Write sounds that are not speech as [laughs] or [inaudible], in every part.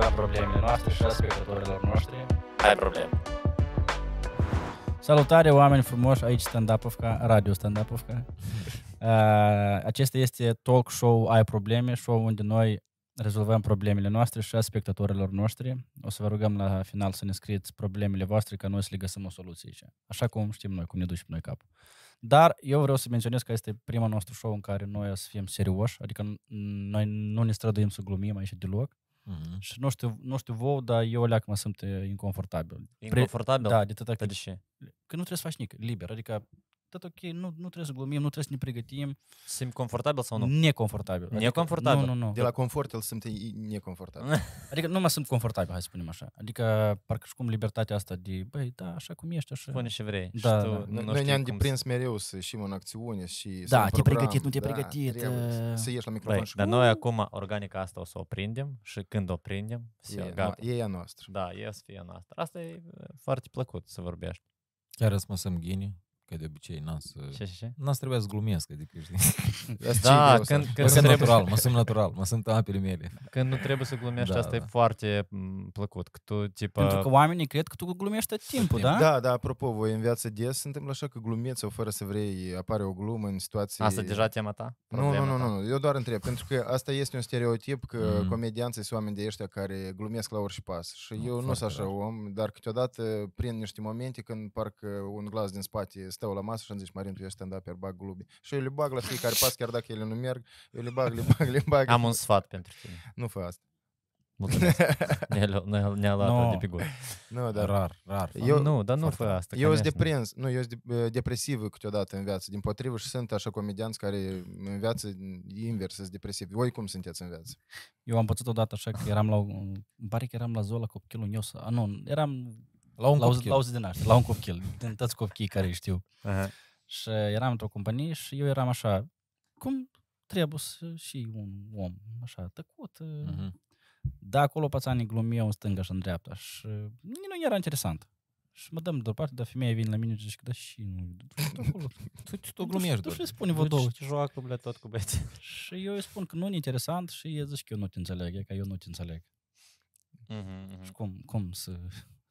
avea problemele noastre și a spectatorilor noștri. Ai probleme. Salutare, oameni frumoși, aici stand up Radio stand up [laughs] Acesta este talk show Ai probleme, show unde noi rezolvăm problemele noastre și a spectatorilor noștri. O să vă rugăm la final să ne scrieți problemele voastre ca noi să le găsim o soluție aici. Așa cum știm noi, cum ne ducem noi capul. Dar eu vreau să menționez că este prima nostru show în care noi o să fim serioși, adică noi nu ne străduim să glumim aici deloc. Uh-huh. Și nu știu, nu știu vouă, dar eu leac mă simt inconfortabil. Inconfortabil? Pre... Da, de tot că... Păi de ce? Că nu trebuie să faci nic, liber. Adică tot ok, nu, nu trebuie să glumim, nu trebuie să ne pregătim. Simt confortabil sau nu? Neconfortabil. Adică, neconfortabil? Nu, nu, nu. De la confort îl simte neconfortabil. [laughs] adică nu mă simt confortabil, hai să spunem așa. Adică parcă și cum libertatea asta de, băi, da, așa cum ești, așa. Spune și vrei. Da, și tu, da. Nu, Noi ne-am deprins mereu să ieșim în acțiune și Da, te pregătit, nu te da, pregătit. Uh, să ieși la microfon băi, și... Dar noi acum organica asta o să o prindem și când o prindem, e, gata. E a noastră. Da, e o să fie a noastră. Asta e uh, foarte plăcut să vorbești. Chiar să mă ghinii că de obicei n-am să... Ce, ce, ce? N-am să trebuia să glumesc, adică știi? Asta [laughs] da, când, când, mă simt trebuie... natural, mă simt natural, mă simt apele mele. Când nu trebuie să glumești, da, asta da. e foarte plăcut. Că tu, tipa... Pentru că oamenii cred că tu glumești tot timpul, timp. da? Da, da, apropo, voi în viață des se întâmplă așa că glumeți sau fără să vrei apare o glumă în situații... Asta e deja tema ta? Nu, nu, nu, nu, nu, eu doar întreb, pentru că asta este un stereotip că mm. comedianții sunt oameni de ăștia care glumesc la orice pas și eu nu sunt așa om, dar câteodată prin niște momente când parcă un glas din spate stau la masă și îmi zici, Marin, tu ești stand-up, iar bag glubi. Și eu le bag la fiecare pas, chiar dacă ele nu merg, eu le bag, le bag, le bag. Am un sfat pentru tine. Nu fă asta. Mulțumesc. [laughs] Ne-a, ne luat no. de pe gol. Nu, dar rar, rar. Eu, nu, dar nu fă asta. Eu sunt deprins, nu, eu sunt eh, depresiv câteodată în viață. Din potrivă și sunt așa comedianți care în viață invers sunt depresiv. Voi cum sunteți în viață? Eu am pățit odată așa că eram la, îmi pare că eram la Zola cu copilul Niosa. Ah, nu, eram la un copil. la 100 de naștere, la un copil, din toți copiii care îi știu. Uh-huh. Și eram într-o companie și eu eram așa, cum trebuie să și un om, așa, tăcut. Uh-huh. Da, acolo pățanii glumiau în stânga și în dreapta și nu era interesant. Și mă dăm deoparte, dar femeia vine la mine și zice, da și nu, [laughs] deci tu ce tu glumești, Tu și spune vă două. Deci joacă, blea, tot cu băieții. Și eu îi spun că nu e interesant și ei zic că eu nu te înțeleg, că eu nu te înțeleg. Mm-hmm. Și cum, cum să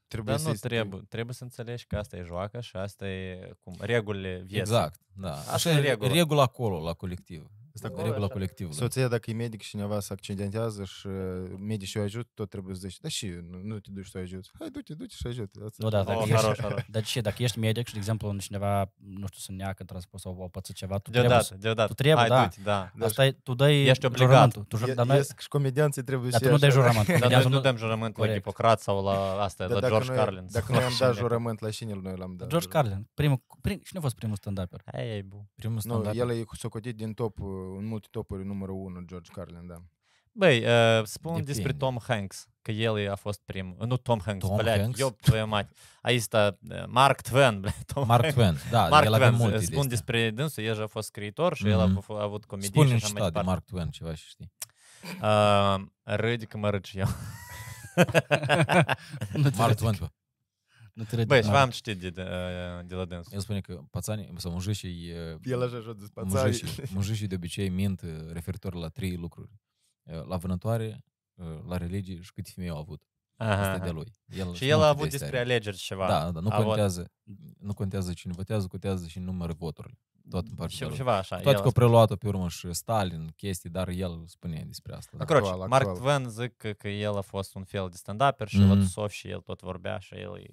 Trebuie Dar să nu este... trebuie. Trebuie să înțelegi că asta e joacă și asta e cum, regulile vieții. Exact, da. Asta, așa e regula. regula acolo, la colectiv. Asta cu regula colectivă. Soția, dacă e medic și cineva se accidentează și uh, medicii o ajută, tot trebuie să zici, da și nu te duci să o ajuți. Hai, du-te, du-te și ajută. Nu, da, dacă, oh, ești, dar ce, dacă ești medic și, de exemplu, cineva, nu știu, să neacă în transport sau o păță ceva, tu trebuie, deodată. tu trebuie, Hai, da. da. Asta deci e, tu dai ești obligat. Tu, e, dar noi, și comedianții trebuie să Dar tu nu dai jurământ. Dar noi nu dăm jurământ la Hipocrat sau la asta, la George Carlin. Dacă noi am dat jurământ la cine noi l-am dat? George Carlin. Primul, cine a fost primul stand up Aia e bun. Primul stand up El e socotit din top uh, în topuri numărul 1, George Carlin, da. Băi, uh, spun Depinde. despre Tom Hanks, că el a fost primul. Nu Tom Hanks, Tom blea, Hanks? eu e mai. Aici sta uh, Mark Twain, Blea, [laughs] Tom Mark Hanks. Twain, da, Mark el Twain, multe uh, spun de despre dânsul, el a fost scriitor și mm-hmm. el a, mhm. a avut comedie. Spune și așa mai departe. de Mark Twain ceva și știi. Uh, râde că mă râd și eu. [laughs] Mark Twain, nu te Băi, și da. v-am citit de, de, de la dânsul. El spune că pațanii, sau mujișii... El așa și zis, pațanii. Mujișii, mujișii de obicei mint uh, referitor la trei lucruri. Uh, la vânătoare, uh, la religie și câte femei au avut. de lui. El și el a avut despre are. alegeri ceva. Da, da, nu contează, nu contează cine votează, contează și numărul voturile. Tot în partidul. Ceva așa. Tot că a preluat-o pe urmă și Stalin, chestii, dar el spune despre asta. Da. Croci, Mark Twain zic că, că el a fost un fel de stand-upper și mm-hmm. la Tusov și el tot vorbea și el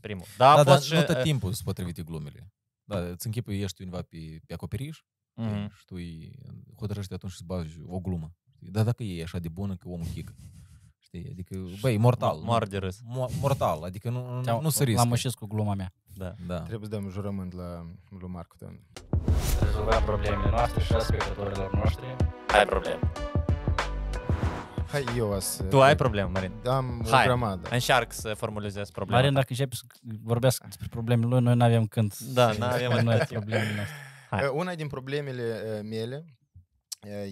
primul. Da, da, dar și... nu tot timpul sunt potrivite glumele. Da, îți închipui, ești undeva pe, pe acoperiș mm-hmm. și tu îi hotărăști atunci să bagi o glumă. Dar dacă e așa de bună că omul chică. Știi? Adică, [laughs] băi, mortal. Moar de râs. mortal, adică nu, nu, nu se riscă. L-am cu gluma mea. Da. da. Trebuie să dăm jurământ la lui Marco Rezolvăm problemele noastre și a spectatorilor noștri. Ai probleme. Hai, eu o să... Tu ai probleme, Marin? Am Hai, o grămadă. încearc să formulizez problema. Marin, dacă începi să vorbească despre problemele lui, noi nu avem când. Da, nu avem noi probleme. noastre. Hai. Una din problemele eh, mele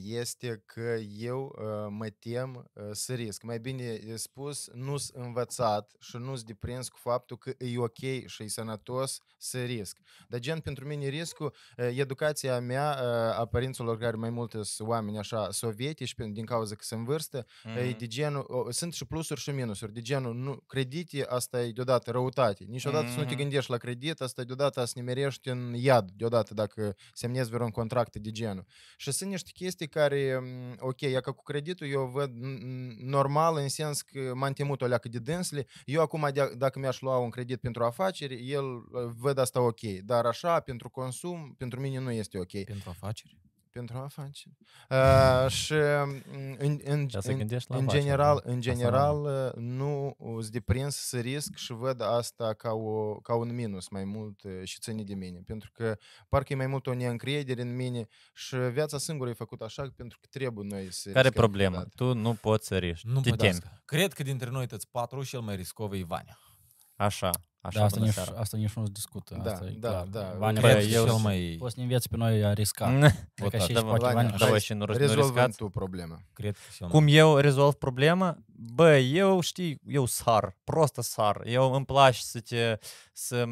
este că eu mă tem să risc. Mai bine spus, nu sunt învățat și nu sunt deprins cu faptul că e ok și e sănătos să risc. Dar gen, pentru mine riscul, educația mea a părinților care mai multe sunt oameni așa sovietici din cauza că sunt vârstă, mm-hmm. e de genul, sunt și plusuri și minusuri, de genul, nu, credite, asta e deodată răutate. Niciodată mm-hmm. să nu te gândești la credit, asta e deodată să ne merești în iad, deodată dacă semnezi vreun contract de genul. Și sunt niște chestii care, mm, ok, ea ca cu creditul, eu văd mm, mm, normal în sens că m-am temut o leacă de dânsle. Eu acum, dacă mi-aș lua un credit pentru afaceri, el uh, văd asta ok. Dar așa, pentru consum, pentru mine nu este ok. Pentru afaceri? pentru afaceri. Uh, și um, în, în, în, în general, da. în general nu sunt uh, deprins să risc și văd asta ca, o, ca un minus mai mult uh, și ține de mine. Pentru că parcă e mai mult o neîncredere în mine și viața singură e făcută așa pentru că trebuie noi să Care problema? Tu nu poți să riști. Nu Te Cred că dintre noi toți patru cel mai riscov e Vania. Așa. Așa da, asta nici, seara. asta nici nu se discută. Da, asta e da, clar. da. Banii Bă, eu cel mai... Poți în viață pe noi a risca. Cred că și ești poate bani. Da, și nu Rezolvăm tu problema. Cred că Cum eu rezolv problema? Bă, eu știi, eu sar, prostă sar. Eu îmi place să te, să,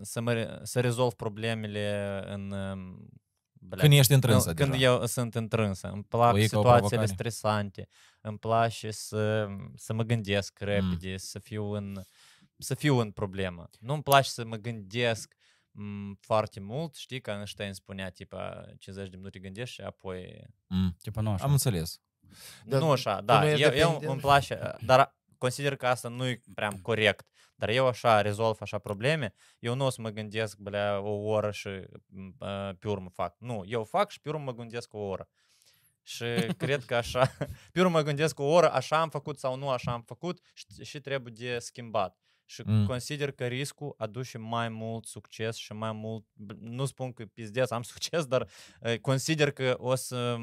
să, mă, să rezolv problemele în Blea. Când ești întrânsă Când deja. eu sunt întrânsă. Îmi plac Ui, situațiile stresante. Îmi place să, să mă gândesc repede, mm. să fiu în să fiu în problemă. Nu-mi place să mă gândesc m- foarte mult, știi, că Einstein spunea, tipa, 50 de minute gândești și apoi... Mm. Tipa, nu așa. Am înțeles. Dar nu așa, da, eu, eu îmi place, dar consider că asta nu e prea corect. Dar eu așa rezolv așa probleme, eu nu o să mă gândesc, blea, o oră și uh, pe urmă fac. Nu, eu fac și pe urmă mă gândesc o oră. Și [laughs] cred că așa, [laughs] pe urmă mă gândesc o oră, așa am făcut sau nu așa am făcut și, și trebuie de schimbat și mm. consider că riscul aduce mai mult succes și mai mult, nu spun că pizdeț am succes, dar consider că o să...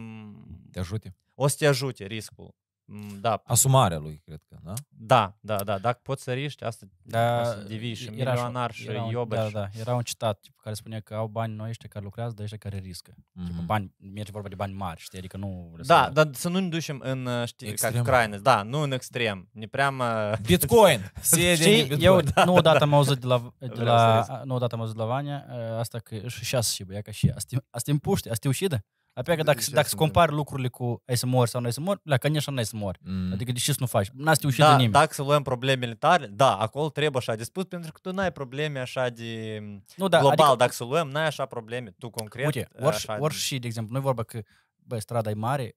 Te ajute. O să te ajute riscul. Mm, da. Asumarea lui, cred că, da? Da, da, da. Dacă poți să riști, asta da, să devii și era milionar și era, iobăș. Da, da. Era un citat tipu, care spunea că au bani noi ăștia care lucrează, dar ăștia care riscă. Mm-hmm. Tipu, bani, merge vorba de bani mari, știi? Adică nu... Da, să... dar să nu ne ducem în, uh, știi, ca crime. Da, nu în extrem. Ne prea... [laughs] Bitcoin! știi, eu da, [laughs] nu odată am auzit de la, de la nu odată am auzit de la Vania, uh, asta că și șase și băia, ca și asta e puște, asta e ușidă. Apoi că dacă, dacă se compari lucrurile cu ai să mori sau nu ai să mori, la că nu ai să mori. Mm. Adică de ce să nu faci? N-a să te da, de nimeni. Dacă să luăm problemele tale, da, acolo trebuie așa de spus, pentru că tu n-ai probleme așa de nu, da, global. Adică, dacă să luăm, n-ai așa probleme, tu concret. Uite, ori, orș de... și, de exemplu, nu vorba că bă, strada e mare,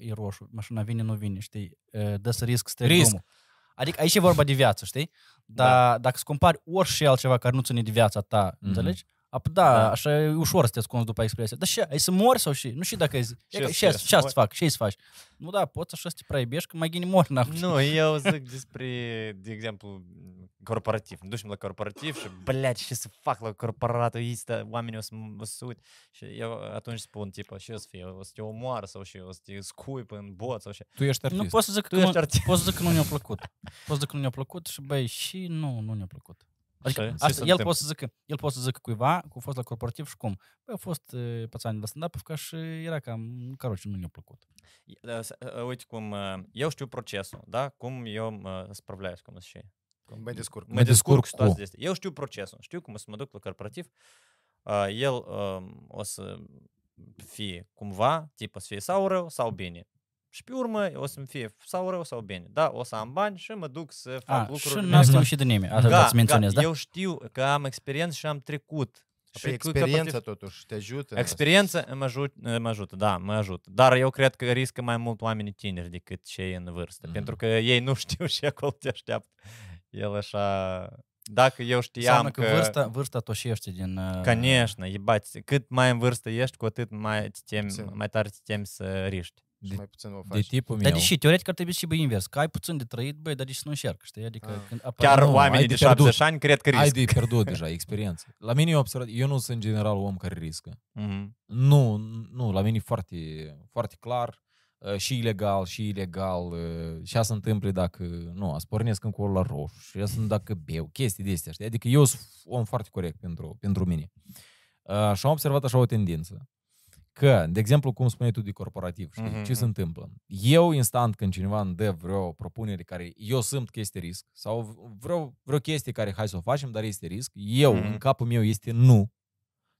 e roșu, mașina vine, nu vine, știi, dă să risc să risc. drumul. Adică aici e vorba de viață, știi? Da. Dar da. dacă îți compari orice altceva care nu ține de viața ta, mm-hmm. înțelegi? Ap, da, da, așa e ușor să te ascunzi după expresie. Dar ce, ai să mori sau și? Nu știu dacă ai zi. Ce să fac? Ce să faci? Nu, da, poți așa să te praibești, că mai gine mori. n Nu, eu [laughs] zic despre, de exemplu, corporativ. Nu ducem la corporativ și, блядь, ce să fac la corporatul ăsta? Oamenii o să mă sunt. Și eu atunci spun, tipa, ce să fie? O să te omoară sau și o să te scuip în bot sau și. Tu ești artist. Nu, poți să zic că, nu, poți să zic că nu ne-a plăcut. Poți să zic că nu ne-a plăcut și, băi, și nu, nu ne-a plăcut. Adică să, asta, să el, poate să zică, el poate să zică cuiva că a fost la corporativ și cum. Păi a fost uh, pățani la stand-up ca și era cam, caroci, nu ne-a plăcut. Da, uite cum, eu știu procesul, da? Cum eu mă spravляюсь, cum și Mă descurc. Mă descurc cu situația Eu știu procesul, știu cum o să mă duc la corporativ. El um, o să fie cumva, tip, o să fie sau rău sau bine și pe urmă o să-mi fie sau rău sau bine. Da, o să am bani și mă duc să fac A, lucruri. Și nu am și de nimeni, asta da, menționez, da? Eu știu că am experiență și am trecut. Și păi, experiența totuși te ajută. Experiența mă, ajut, mă ajută, da, mă ajută. Dar eu cred că riscă mai mult oamenii tineri decât cei în vârstă, mm-hmm. pentru că ei nu [laughs] știu și acolo te așteaptă. El așa dacă eu știam Seamnă că... că vârsta, vârsta toșește din... Конечно, uh, ебать, cât mai în vârstă ești, cu atât mai, te temi, mai tare te temi să riști de, mai puțin o faci. De tipul meu. Dar deși, teoretic ar trebui să fie invers, că ai puțin de trăit, băi, dar deși să nu încearcă, știi? Adică, ah. când apare, Chiar nu, oamenii de, de 70 ani cred că riscă. Ai de pierdut [laughs] deja experiență. La mine eu observat, eu nu sunt în general om care riscă. Mm-hmm. Nu, nu, la mine e foarte, foarte clar, uh, și ilegal, și ilegal, uh, asta se întâmplă dacă, nu, a spornesc în la roșu, și asta dacă beau, chestii de astea, știi? Adică eu sunt om foarte corect pentru, pentru mine. Uh, și am observat așa o tendință. Că, de exemplu, cum spuneai tu de corporativ, știi, mm-hmm. ce se mhm. întâmplă? Eu, instant, când cineva îmi dă vreo propunere care eu simt că este risc, sau vreo, vreo chestie care hai să o facem, dar este risc, eu, mm-hmm. în mhm. capul meu, este nu,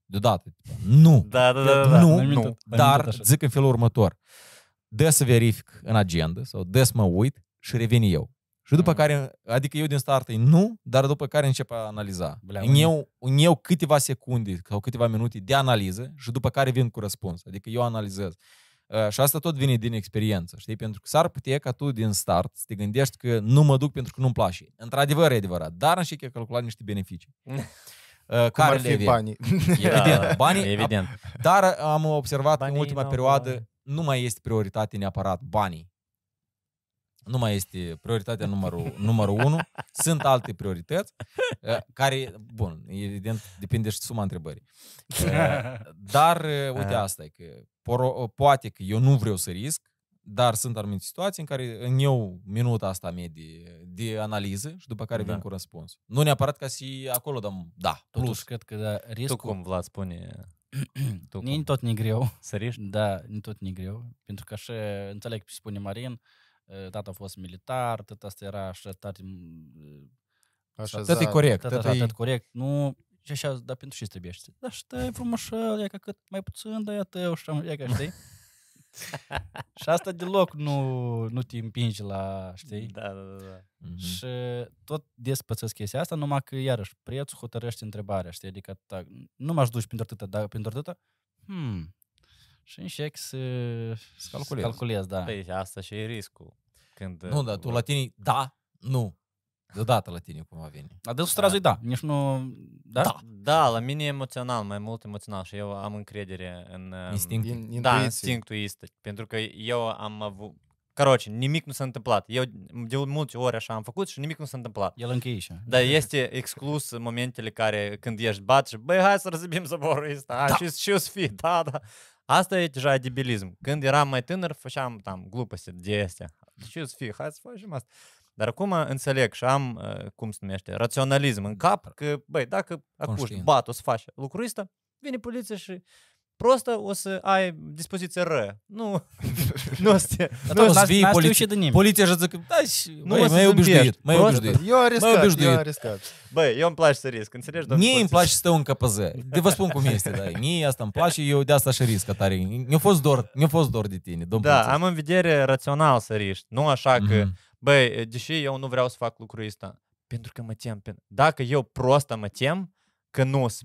deodată. Nu. Da, da, da, da, da. nu, nu, nu dar zic în felul următor. Dă să verific în agenda sau dă să mă uit și revin eu. Și după mm. care, adică eu din start îi nu, dar după care încep a analiza. În eu, eu câteva secunde sau câteva minute de analiză și după care vin cu răspuns. Adică eu analizez. Ă, și asta tot vine din experiență, știi? Pentru că s-ar putea ca tu din start să te gândești că nu mă duc pentru că nu-mi place. Într-adevăr, e adevărat, dar și că calculat niște beneficii. [laughs] Ă, care ar fi le banii. Evident, [laughs] banii. Evident. Dar am observat banii în ultima perioadă, nu mai este prioritate neapărat banii nu mai este prioritatea numărul, numărul 1, sunt alte priorități eh, care, bun, evident, depinde și suma întrebării. Eh, dar, eh, uite, ah. asta e că poro, poate că eu nu vreau să risc, dar sunt anumite situații în care în eu minuta asta mie de, de analiză și după care da. vin cu răspuns. Nu neapărat ca și acolo dăm da, plus. Totuși, cred că da, riscul... Tu cum, Vlad, spune [clears throat] Nici tot nu greu. Seriști? Da, nici tot nu greu. Pentru că așa înțeleg ce spune Marin, uh, Ă, tata a fost militar, tata asta era așa tare... Așa, tata e corect. Tata, tata, tata e... corect. Nu, și așa, dar pentru ce trebuie, știi? Dar știi, frumos, e ca cât mai puțin, dar e tău, e ca, știi? [laughs] și asta deloc nu, nu te împingi la, știi? Da, da, da. Mm-hmm. Și tot despățesc chestia asta, numai că, iarăși, prețul hotărăște întrebarea, știi? Adică, ta, nu m-aș duci pentru atâta, dar pentru atâta, hmm, și șec uh, să, să calculez. Să calculez da. Păi, asta și e riscul. Când nu, uh, dar tu la tine, da, nu. Deodată la tine cum a venit. Dar de da. da. Nici nu... Da? da? Da, la mine emoțional, mai mult emoțional și eu am încredere în... Um, Instinct. In, da, instinctul este. Pentru că eu am avut... Короче, nimic nu s-a întâmplat. Eu de multe ori așa am făcut și nimic nu s-a întâmplat. El încă și. Da, este exclus momentele care când ești bat și băi, hai să răzibim zăborul ăsta, da. și, și o să fie, da, da. Asta e deja debilism. Când eram mai tânăr, făceam tam glupăse de astea. Ce deci, să fie, hai să facem asta. Dar acum înțeleg și am, uh, cum se numește, raționalism în mm. cap, că, băi, dacă acuși bat, o să faci lucrul ăsta, vine poliția și prostă, o să ai dispoziție ră. Nu, [laughs] nu o să te... Nu, o să fii poliție. Poliția și zic, da, și, nu băi, mai obișnuit, mai obișnuit. Eu riscat, mai obișnuit. eu riscat. Băi, eu îmi place să risc, înțelegi? Mie îmi place să stau în KPZ. De vă spun cum este, da. Mie asta îmi place, eu de asta și risc tare. Mi-a fost dor, mi-a fost dor de tine, domn Da, am în vedere rațional să riști, nu așa că, mm băi, deși eu nu vreau să fac lucrul ăsta, pentru că mă tem. Dacă eu prost mă tem, că nu o să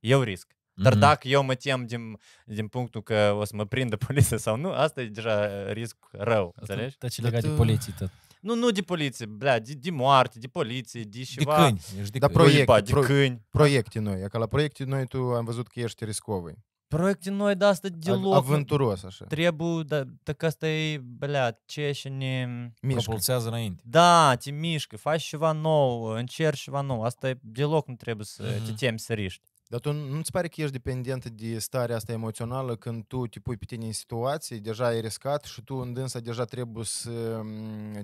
eu risc. Dar mm-hmm. dacă eu mă tem din, din punctul că o să mă prindă poliția sau nu, asta e deja risc rău, înțelegi? Tot ce legat de poliție tot. Nu, nu de poliție, bля, de, de moarte, de poliție, de ceva. De câini. Ești de proiecte, de câini. proiecte noi. Ca la proiecte noi tu am văzut că ești riscovый. Proiecte noi, da, asta de deloc. Aventuros, așa. Trebuie, da, так asta e, bля, ce și ne... Mișcă. Propulsează înainte. Da, te mișcă, faci ceva nou, încerci ceva nou. Asta e, deloc nu trebuie să uh-huh. te temi să riști. Dar tu nu-ți pare că ești dependentă de starea asta emoțională când tu te pui pe tine în situații, deja ai riscat și tu îndânsa deja trebuie să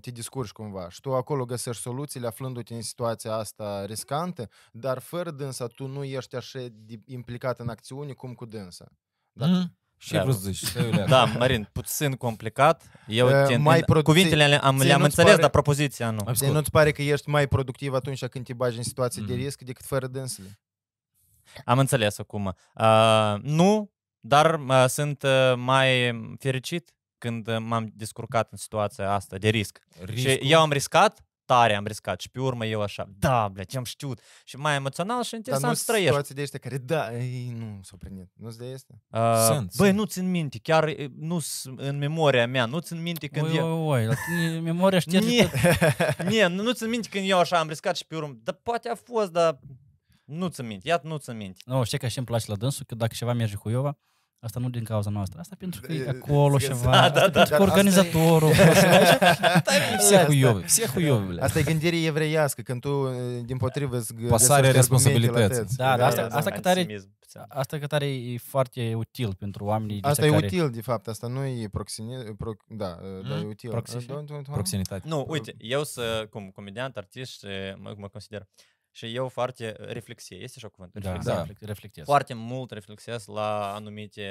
te descurci cumva. Și tu acolo găsești soluțiile aflându-te în situația asta riscantă, dar fără dânsa tu nu ești așa de implicat în acțiuni cum cu dânsa. Da? Mm. Și să zici? Da, Marin, puțin complicat. Eu uh, te, mai produ- cuvintele am, le-am înțeles, pare, dar propoziția nu. Nu-ți pare că ești mai productiv atunci când te bagi în situații mm. de risc decât fără dânsele? Am înțeles acum. Uh, nu, dar uh, sunt uh, mai fericit când m-am descurcat în situația asta de risc. Riscul? Și eu am riscat, tare am riscat și pe urmă eu așa, da, bля, ce am știut. Și mai emoțional și interesant să trăiești. Dar nu de care, da, ei nu s-au prindit. Nu de este? Uh, sunt, băi, nu țin minte, chiar eh, nu în memoria mea, nu țin minte când oi, eu... Oi, oi, memoria [laughs] știe... Nu, nu țin minte când eu așa am riscat și pe urmă, da, poate a fost, dar nu-ți minti, iată, nu-ți minti. Nu, no, știi că și îmi place la dânsul că dacă ceva merge cu Iova, Asta nu din cauza noastră. Asta pentru că e acolo ceva. Da, da, da, pentru că organizatorul. Все [laughs] cu все Asta e gândire evreiască, când tu, eh, din potrivă, Pasarea responsabilității. Da, da, da, asta, da, da. asta, că tare, asta că tare e foarte util pentru oamenii. Asta e util, de fapt, asta nu e proximitate. da, da, e hmm? util. Proximitate. Nu, uite, eu sunt, cum comediant, artist, mă, mă consider. Uh, și eu foarte uh, reflexie. Este așa cuvântul? Da, da. reflectez. Foarte mult reflexez la anumite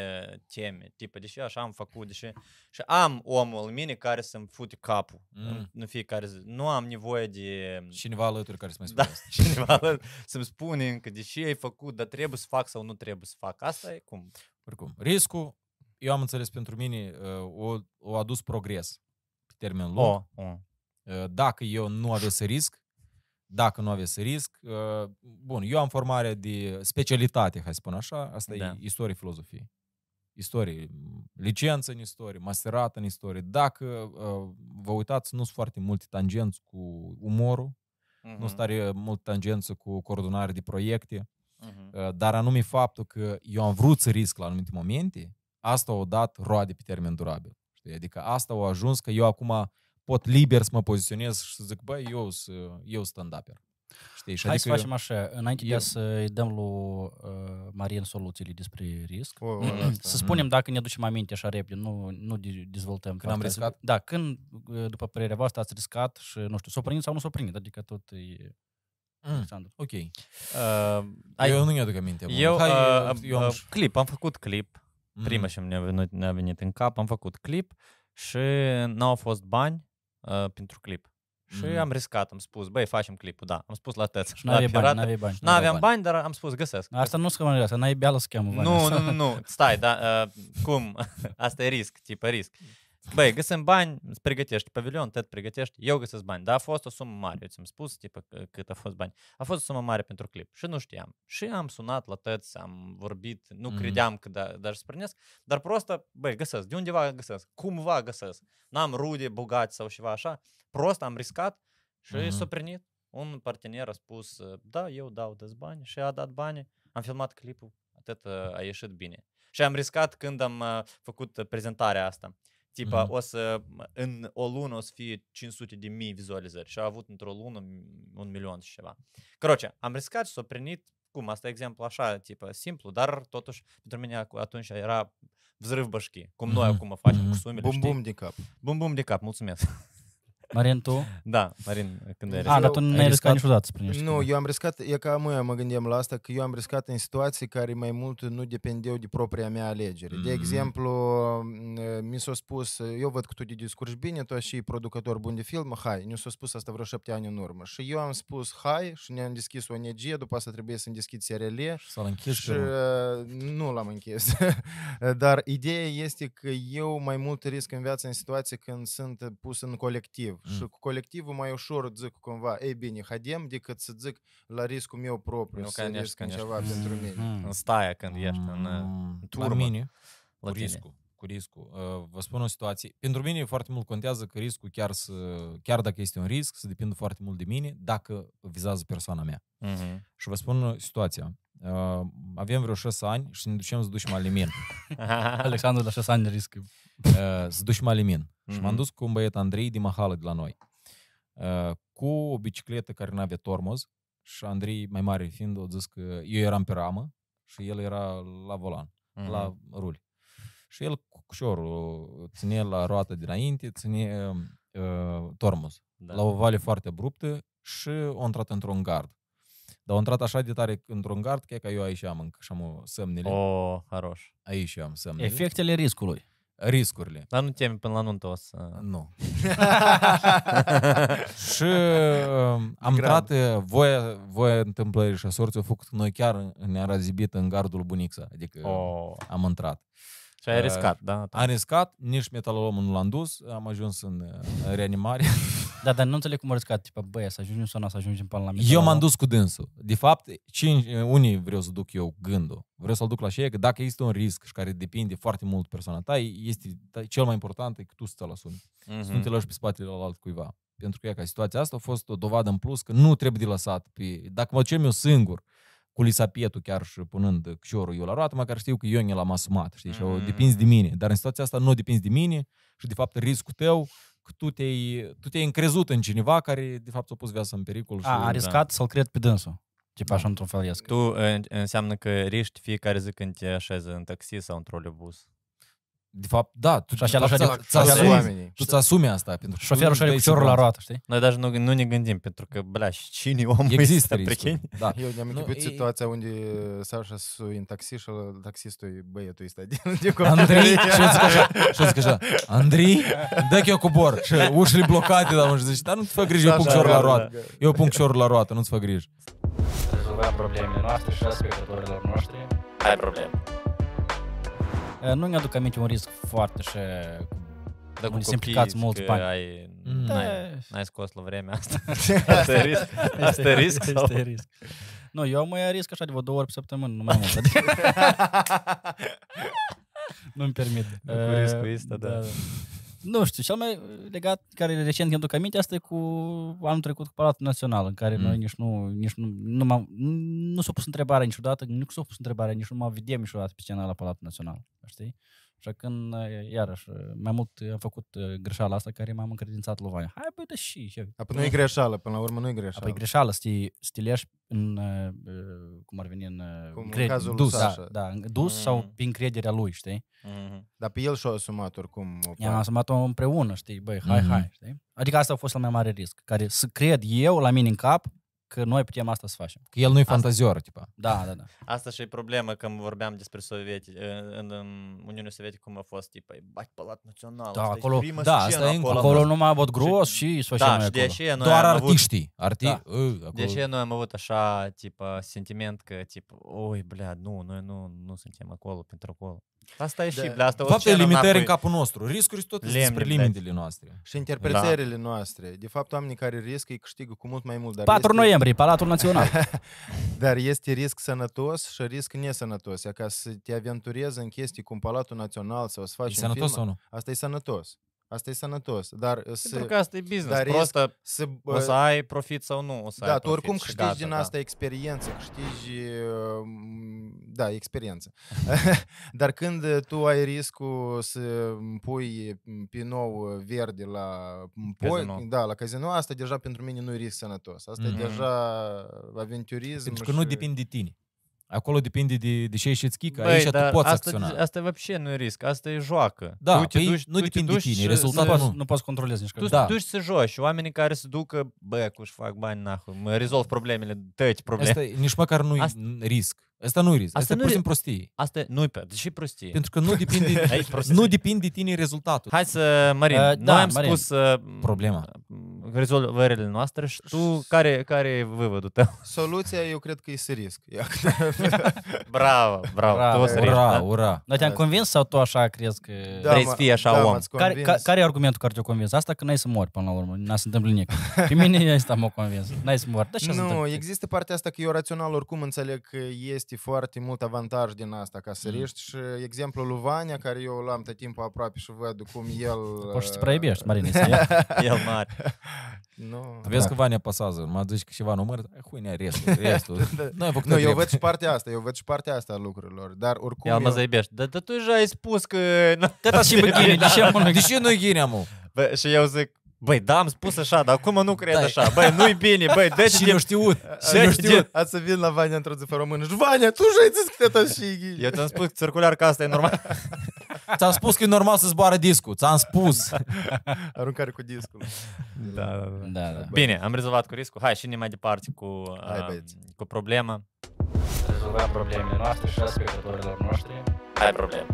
teme. Tipă, deși așa am făcut, deși... Și am omul în mine care să-mi fute capul mm. în fiecare zi. Nu am nevoie de... Mm, cineva alături care să mi spune da, asta. [laughs] cineva alături să-mi spune încă de ce ai făcut, dar trebuie să fac sau nu trebuie să fac. Asta e cum? Oricum, riscul, eu am înțeles pentru mine, uh, o, o adus progres pe termen lung. O, o. Uh, dacă eu nu avea să risc, dacă nu aveți risc, uh, bun, eu am formare de specialitate, hai să spun așa, asta da. e istorie filozofie. Istorie, licență în istorie, masterat în istorie. Dacă uh, vă uitați, nu sunt foarte mulți tangenți cu umorul, uh-huh. nu sunt mm-hmm. tare mult tangență cu coordonare de proiecte, uh-huh. dar anume faptul că eu am vrut să risc la anumite momente, asta o dat roade pe termen durabil. Știi? Adică asta o ajuns că eu acum pot liber să mă poziționez și să zic, băi, eu, eu stand-upper. Știi? Și Hai adică să facem așa, înainte eu... de să-i dăm lui uh, Marin soluțiile despre risc, o, o, să spunem dacă ne ducem aminte așa repede, nu, nu dezvoltăm. Când am riscat? Da, când, uh, după părerea voastră, ați riscat și, nu știu, s-o prindit sau nu s-o prindit, adică tot e... Mm, Ok. Uh, ai, eu nu ne aduc aminte. Bun. Eu, Hai, uh, eu Uh, clip, am făcut clip. Mm. Prima ce mi-a venit, mi-a venit în cap, am făcut clip și n-au fost bani uh, pentru clip. Și mm. am riscat, am spus, băi, facem clipul, da. Am spus la tăț. Și [laughs] nu aveam bani, Nu aveai bani. Nu aveam bani. dar am spus, găsesc. Asta nu scămă asta n-ai beală să cheamă bani. Nu, nu, nu, nu, stai, da, uh, cum? [laughs] Asta e risc, tipă risc. Mm. Băi, găsim bani, îți pregătești pavilion, te pregătești, eu găsesc bani. Dar a fost o sumă mare, eu ți-am spus tipă, cât a fost bani. A fost o sumă mare pentru clip și nu știam. Și am sunat la tăți, am vorbit, nu mm-hmm. credeam că da, dar sprănesc, dar prostă, băi, găsesc, de undeva găsesc, cumva găsesc. N-am rude, bogați sau ceva așa, prost am riscat și mm-hmm. s-a prinit. Un partener a spus, da, eu dau des bani și a dat bani, am filmat clipul, atât a ieșit bine. Și am riscat când am făcut prezentarea asta. Tipa, mm-hmm. o să, în o lună o să fie 500 de mii vizualizări și a avut într-o lună un milion și ceva. Croce, am riscat și s-o primit, cum, asta e exemplu așa, tipa, simplu, dar totuși pentru mine atunci era vzrâv bășchi, cum noi mm-hmm. acum facem mm-hmm. cu sumele, Bum, bum de cap. Bum, bum de cap, mulțumesc. Marin, tu? Da, Marin, când ai riscat. A, dar tu nu ai riscat, riscat niciodată spre niște. Nu, eu am riscat, e ca mă, mă gândeam la asta, că eu am riscat în situații care mai mult nu depindeau de propria mea alegere. mm De mhm. exemplu, mi s-a spus, eu văd că tu te discurci bine, tu ești producător bun de film, hai, mi s-a spus asta vreo șapte ani în urmă. Și eu am spus, hai, și ne-am deschis ONG, după asta trebuie să-mi deschid SRL. Și s-a închis. Și nu l-am închis. [laughs] Dar ideea este că eu mai mult risc în viață în situații când sunt pus în colectiv și cu colectivul mai ușor zic cumva, ei bine, hadem decât să zic la riscul meu propriu, să risc ceva pentru mine. În staia când ești, în turmă. La riscul cu riscul. Ă, vă spun o situație. Pentru mine foarte mult contează că riscul, chiar, să, chiar dacă este un risc, să depindă foarte mult de mine, dacă vizează persoana mea. Uh-huh. Și vă spun situația. Ă, avem vreo 6 ani și ne ducem să ducem alimin. [laughs] Alexandru, la 6 ani risc. Ă, să ducem alimin. Uh-huh. Și m-am mhm. dus cu un băiet Andrei din Mahală de la noi. Cu o bicicletă care nu avea tormoz și Andrei, mai mare fiind, a zis că eu eram pe ramă și el era la volan, uh-huh. la mhm. ruli. Și el cu cușorul uh, ține la roată dinainte, ține uh, tormos. Da. La o vale foarte abruptă și o intrat într-un gard. Dar o intrat așa de tare într-un gard, că eu aici am încă și am uh, semnele. O, haroș. Aici am semnele. Efectele riscului riscurile. Dar nu temi până la nuntă o să... Nu. [laughs] și um, am intrat. Uh, voia, voia întâmplării și a sorții a făcut noi chiar ne-a razibit în gardul bunixa. Adică oh. am intrat. Și ai uh, riscat, da, da? Am riscat, nici metalomul nu l-am dus, am ajuns în uh, reanimare. [laughs] Da, dar nu înțeleg cum a riscat, tipa, băie, să ajungem sau să ajungem până la metalomul. Eu m-am dus cu dânsul. De fapt, cinci, unii vreau să duc eu gândul. Vreau să-l duc la șeie, că dacă este un risc și care depinde foarte mult persoana ta, este da, cel mai important e că tu să ți-l asumi. Mm-hmm. Să nu mhm. te lași pe spatele la alt cuiva. Pentru că, ea, ca situația asta a fost o dovadă în plus că nu trebuie de lăsat. Pe... Dacă mă ducem eu singur, cu lisapietul chiar și punând cșorul eu la roată, măcar știu că eu ne l-am asumat, știi, și mm. depinzi de mine. Dar în situația asta nu depinzi de mine și, de fapt, riscul tău că tu te-ai, tu te-ai încrezut în cineva care, de fapt, a pus viața în pericol. Și, a, a riscat da. să-l cred pe dânsul. Ce da. așa într-un fel ies. Tu înseamnă că riști fiecare zi când te așezi în taxi sau în trolebus. De fapt, da, tu, așa, tu, așa, ți-a, ți tu ți-asumi asta. Pentru că Șoferul și-are piciorul la roată, știi? Noi dar nu, nu ne gândim, pentru că, blaș, cine om Există ăsta, da. Eu ne-am închipit no, situația unde Sasha sui în taxi și taxistul e băietul ăsta. [laughs] Andrei, și zic așa, ce zic așa, Andrei, dă eu cu bor. Și ușile blocate, dar și zici, dar nu-ți fă griji, eu pun piciorul la roată. Eu pun piciorul la roată, nu-ți fă griji. Rezolvăm problemele noastre și a noștri. Ai probleme. Eh, nu mi-aduc aminte un risc foarte și da, unde sunt implicați mulți bani. Ai, da. n-ai, n-ai scos la vremea asta. asta [laughs] e risc. Asta e risc. Asta e risc. Nu, eu mă ia risc așa de vreo două ori pe săptămână, nu mai mult. [laughs] Nu-mi permit. Cu eh, riscul ăsta, da, da. da. Nu știu, cel mai legat, care recent când duc aminte, asta e cu anul trecut cu Palatul Național, în care mm. noi nici nu, nici nu, nu, m-am, nu s-a pus întrebarea niciodată, nu s-a pus întrebarea, nici nu mă vedem niciodată pe scena la Palatul Național știi? Și când, iarăși, mai mult am făcut uh, greșeala asta care m-am încredințat lui Vaia. Hai, băi, da și... Apoi nu e greșeală, până la urmă nu e greșeală. Păi greșeală, stii, stilești în, uh, uh, cum ar veni, în, cum în cazul dus, da, da, dus mm. sau prin crederea lui, știi? Mm-hmm. Dar pe el și-a asumat oricum. I-am asumat-o împreună, știi, băi, hai, mm-hmm. hai, știi? Adică asta a fost cel mai mare risc, care să cred eu la mine în cap că noi putem asta să facem. Că el nu e fantazior, tipa. Da, da, da. Asta și e problema când vorbeam despre sovieti, în, în Uniunea Sovietică cum a fost, tipa, baci Palat Național. Da, acolo, e da, asta e acolo, da, acolo numai a gros și, și s facem da, și de Doar artiștii. Avut, da. arti... da. acolo. De ce noi am avut așa, tipa, sentiment că, tipa, oi, bля, nu, noi nu, nu suntem acolo pentru acolo. Asta e da. și de asta Faptul limitări în păi. capul nostru. Riscuri sunt tot despre limitele noastre. Și interpretările da. noastre. De fapt, oamenii care riscă îi câștigă cu mult mai mult. Dar 4 este... noiembrie, Palatul Național. [laughs] dar este risc sănătos și risc nesănătos. ca să te aventurezi în chestii cu Palatul Național sau să faci e sănătos film, sau nu? Asta e sănătos. Asta e sănătos. Dar să, Pentru că asta e business. Dar risc, să, o să ai profit sau nu. O să da, ai tu oricum câștigi gata, din da. asta da. experiență, câștigi uh, da, experiență. [laughs] Dar când eh, tu ai riscul să pui mm, pinou eh, verde la mm, poi, da, la casino, asta deja pentru mine nu e risc sănătos. Asta mm-hmm. e deja aventurism. Pentru că și... nu depinde de tine. Acolo depinde de, de ce ești îți aici da, tu poți asta, acționa. Asta вообще nu e risc, asta e joacă. Da, tu păi duci, nu tu depinde de tine, rezultatul nu. Nu poți controlezi nici Tu da. duci să joci, oamenii care se ducă, bă, cu fac bani, nahu, mă rezolv problemele, tăi probleme. Asta [laughs] nici măcar nu e asta... risc. Asta nu e risc. Asta, asta nu pur prostii. Asta nu e ce prostie. Pentru că nu [laughs] depinde, nu depinde de tine rezultatul. Hai să, Marin, uh, noi da, am Marin. spus uh, problema. Mm, rezolvările noastre și tu, care, care e vâvădul tău? [laughs] Soluția, eu cred că e să risc. [laughs] bravo, bravo, bravo. Tu o să risc, ura, da? ura. Noi te-am da. convins sau tu așa crezi că... Da, Vrei să fii așa da, om? Care, ca, care e argumentul care te-a convins? Asta că n-ai să mori până la urmă, n-a să întâmplă nimic. Pe mine asta m-a convins, n-ai să mori. Da, nu, există partea asta că eu rațional oricum înțeleg că este este foarte mult avantaj din asta ca să mm. și exemplul lui Vania, care eu l-am tot timpul aproape și văd cum el... Poți să-ți proiebiești, Marine, să el, [laughs] el mare. [laughs] Nu. Tu vezi da. că exact. Vania pasează, mă zici că ceva număr, eh, ai restul, [laughs] restul. da. Noi nu, eu văd și partea asta, eu văd și partea asta a lucrurilor, dar oricum... El mă zăibești, dar tu deja ai spus că... Tata și da. bă ghine, de ce nu ghine, mă? Și eu zic, Băi, da, am spus așa, dar acum nu cred Dai. așa. Băi, nu-i bine, băi, [laughs] deci... ce nu știu? Deci [laughs] și nu știut. Ați să vin la Vania într-o zi română și Vania, tu și-ai zis că te și Eu ți-am spus circular că asta e normal. [laughs] ți-am spus că e normal să zboare discul, ți-am spus. Aruncare cu discul. Da da, da, da, da. Bine, am rezolvat cu riscul. Hai, și ne mai departe cu, uh, Hai, uh, cu problema. Rezolvăm problemele noastre și a noștri. Hai, problemă.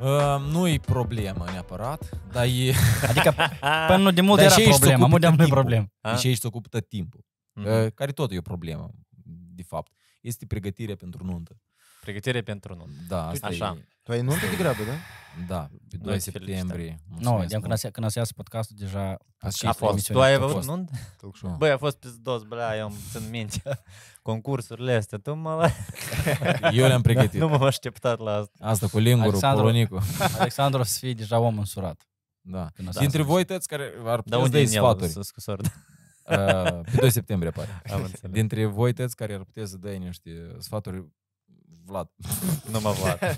Uh, ă, nu e problemă neapărat, dar e... [laughs] Adică, [laughs] până nu de mult era problemă, mult de nu problemă. Și aici se deci ocupă timpul, uh-huh. care tot e o problemă, de fapt. Este pregătirea pentru nuntă. Pregătire pentru nu Da, asta Așa. E... Tu ai nuntă de grabă, da? Da, pe 2 septembrie. Nu, de când se când iasă podcastul deja a fost. Tu ai avut nuntă? Băi, a fost pe dos, bla, eu îmi țin minte [laughs] concursurile astea. Tu mă [laughs] Eu le-am pregătit. Nu m-am așteptat la asta. Asta cu lingurul, polonicu. Alexandru [laughs] să fie deja om însurat. Da. Dintre voi tăți care ar da, putea să dai sfaturi. Da. Uh, pe 2 septembrie, pare. Dintre voi tăți care ar putea să dai niște sfaturi Vlad. [laughs] nu mă Vlad. [laughs]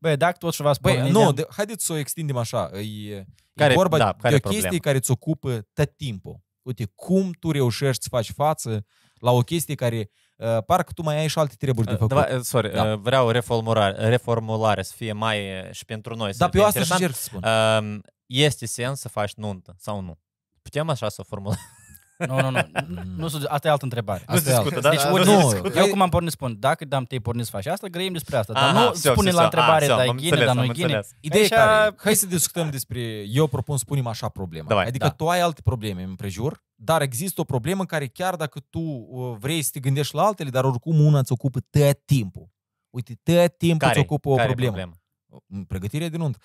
Băi, dacă tot ceva Băi, nu, de, haideți să o extindem așa. E, care, e vorba da, care de o problem? care îți ocupă tot timpul. Uite, cum tu reușești să faci față la o chestie care uh, parcă tu mai ai și alte treburi de uh, făcut. Da, uh, sorry, da. Uh, vreau reformulare, reformulare să fie mai uh, și pentru noi. Da, pe asta și încerc să spun. Uh, este sens să faci nuntă sau nu? Putem așa să o formulăm? Nu, nu, nu. [laughs] Mm. nu asta e altă întrebare. Asta nu e discută, da? Deci, da, nu, discută. eu păi- cum am pornit spun, dacă dăm te porni să faci asta, grăim despre asta. Dar Aha, nu se, spune la întrebare, da, e ghine, dar nu ghine. Ideea e care, păi hai să discutăm despre, eu propun să punem așa problema. Davai, adică da. tu ai alte probleme în prejur, dar există o problemă care chiar dacă tu uh, vrei să te gândești la altele, dar oricum una îți ocupă tăia timpul. Uite, tăia timpul care? îți ocupă o care problemă. problemă? Pregătirea de nuntă.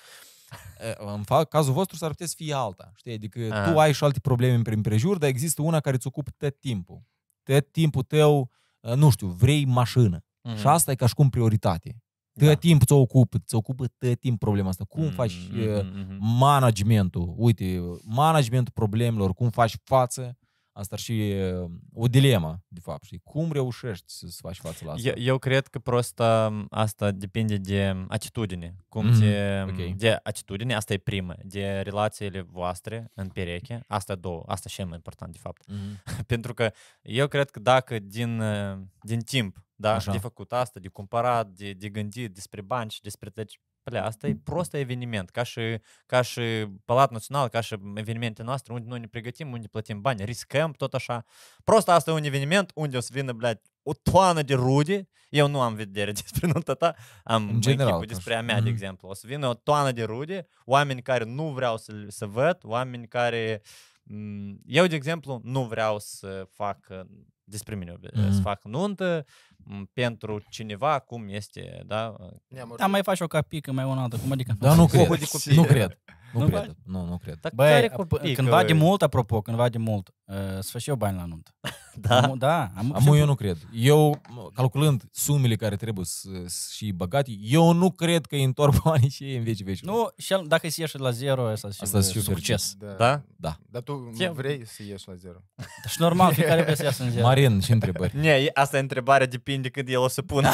În cazul vostru s-ar putea să fie alta, știi? Adică Aha. tu ai și alte probleme în prejur, dar există una care îți ocupă tot timpul. Tot timpul tău, nu știu, vrei mașină. Mm-hmm. Și asta e ca și cum prioritate. Tot da. timp ți-o ocupă, ți ocupă tot timp problema asta. Cum mm-hmm. faci mm-hmm. managementul? Uite, managementul problemelor, cum faci față asta ar și o dilemă, de fapt, știi? Cum reușești să faci față la asta? Eu, eu cred că prost asta depinde de atitudine. Cum mm-hmm. de, okay. de atitudine, asta e prima, de relațiile voastre în pereche, asta două, asta și mai important, de fapt. Mm-hmm. [laughs] Pentru că eu cred că dacă din, ă, din timp, da, Așa. de făcut asta, de cumpărat, de, de gândit despre bani și despre deci, Bля, asta e prost eveniment, ca și, ca și Palat Național, ca și evenimentele noastre, unde noi ne pregătim, unde plătim bani, riscăm, tot așa. Prost asta e un eveniment unde o să vină, blядь, o toană de rude, eu nu am vedere despre nunta ta, am în general, echipul despre a mea, mm-hmm. de exemplu. O să vină o toană de rude, oameni care nu vreau să, să văd, de exemplu, nu vreau să fac despre mine, mm-hmm. să mm. fac nuntă pentru cineva cum este, da? Da, mai faci o capică, mai una dată, cum adică? Da, nu cred, nu cred. Nu, nu cred, nu, nu cred. Dar Băi, cândva de mult, apropo, cândva de mult, să faci eu bani la nuntă. [laughs] Da? Am, da. Am, am eu nu cred. Eu, calculând sumele care trebuie să, și băgate, eu nu cred că îi întorc banii și ei în veci veci. Nu, și el, dacă se ieși la zero, asta și asta și succes. Da. da? Da. Dar tu Ce? vrei să ieși la zero. Și normal, pe care vrei să iasă în zero. Marin, ce întrebări? Ne, [laughs] asta e întrebarea, depinde cât el o să pună.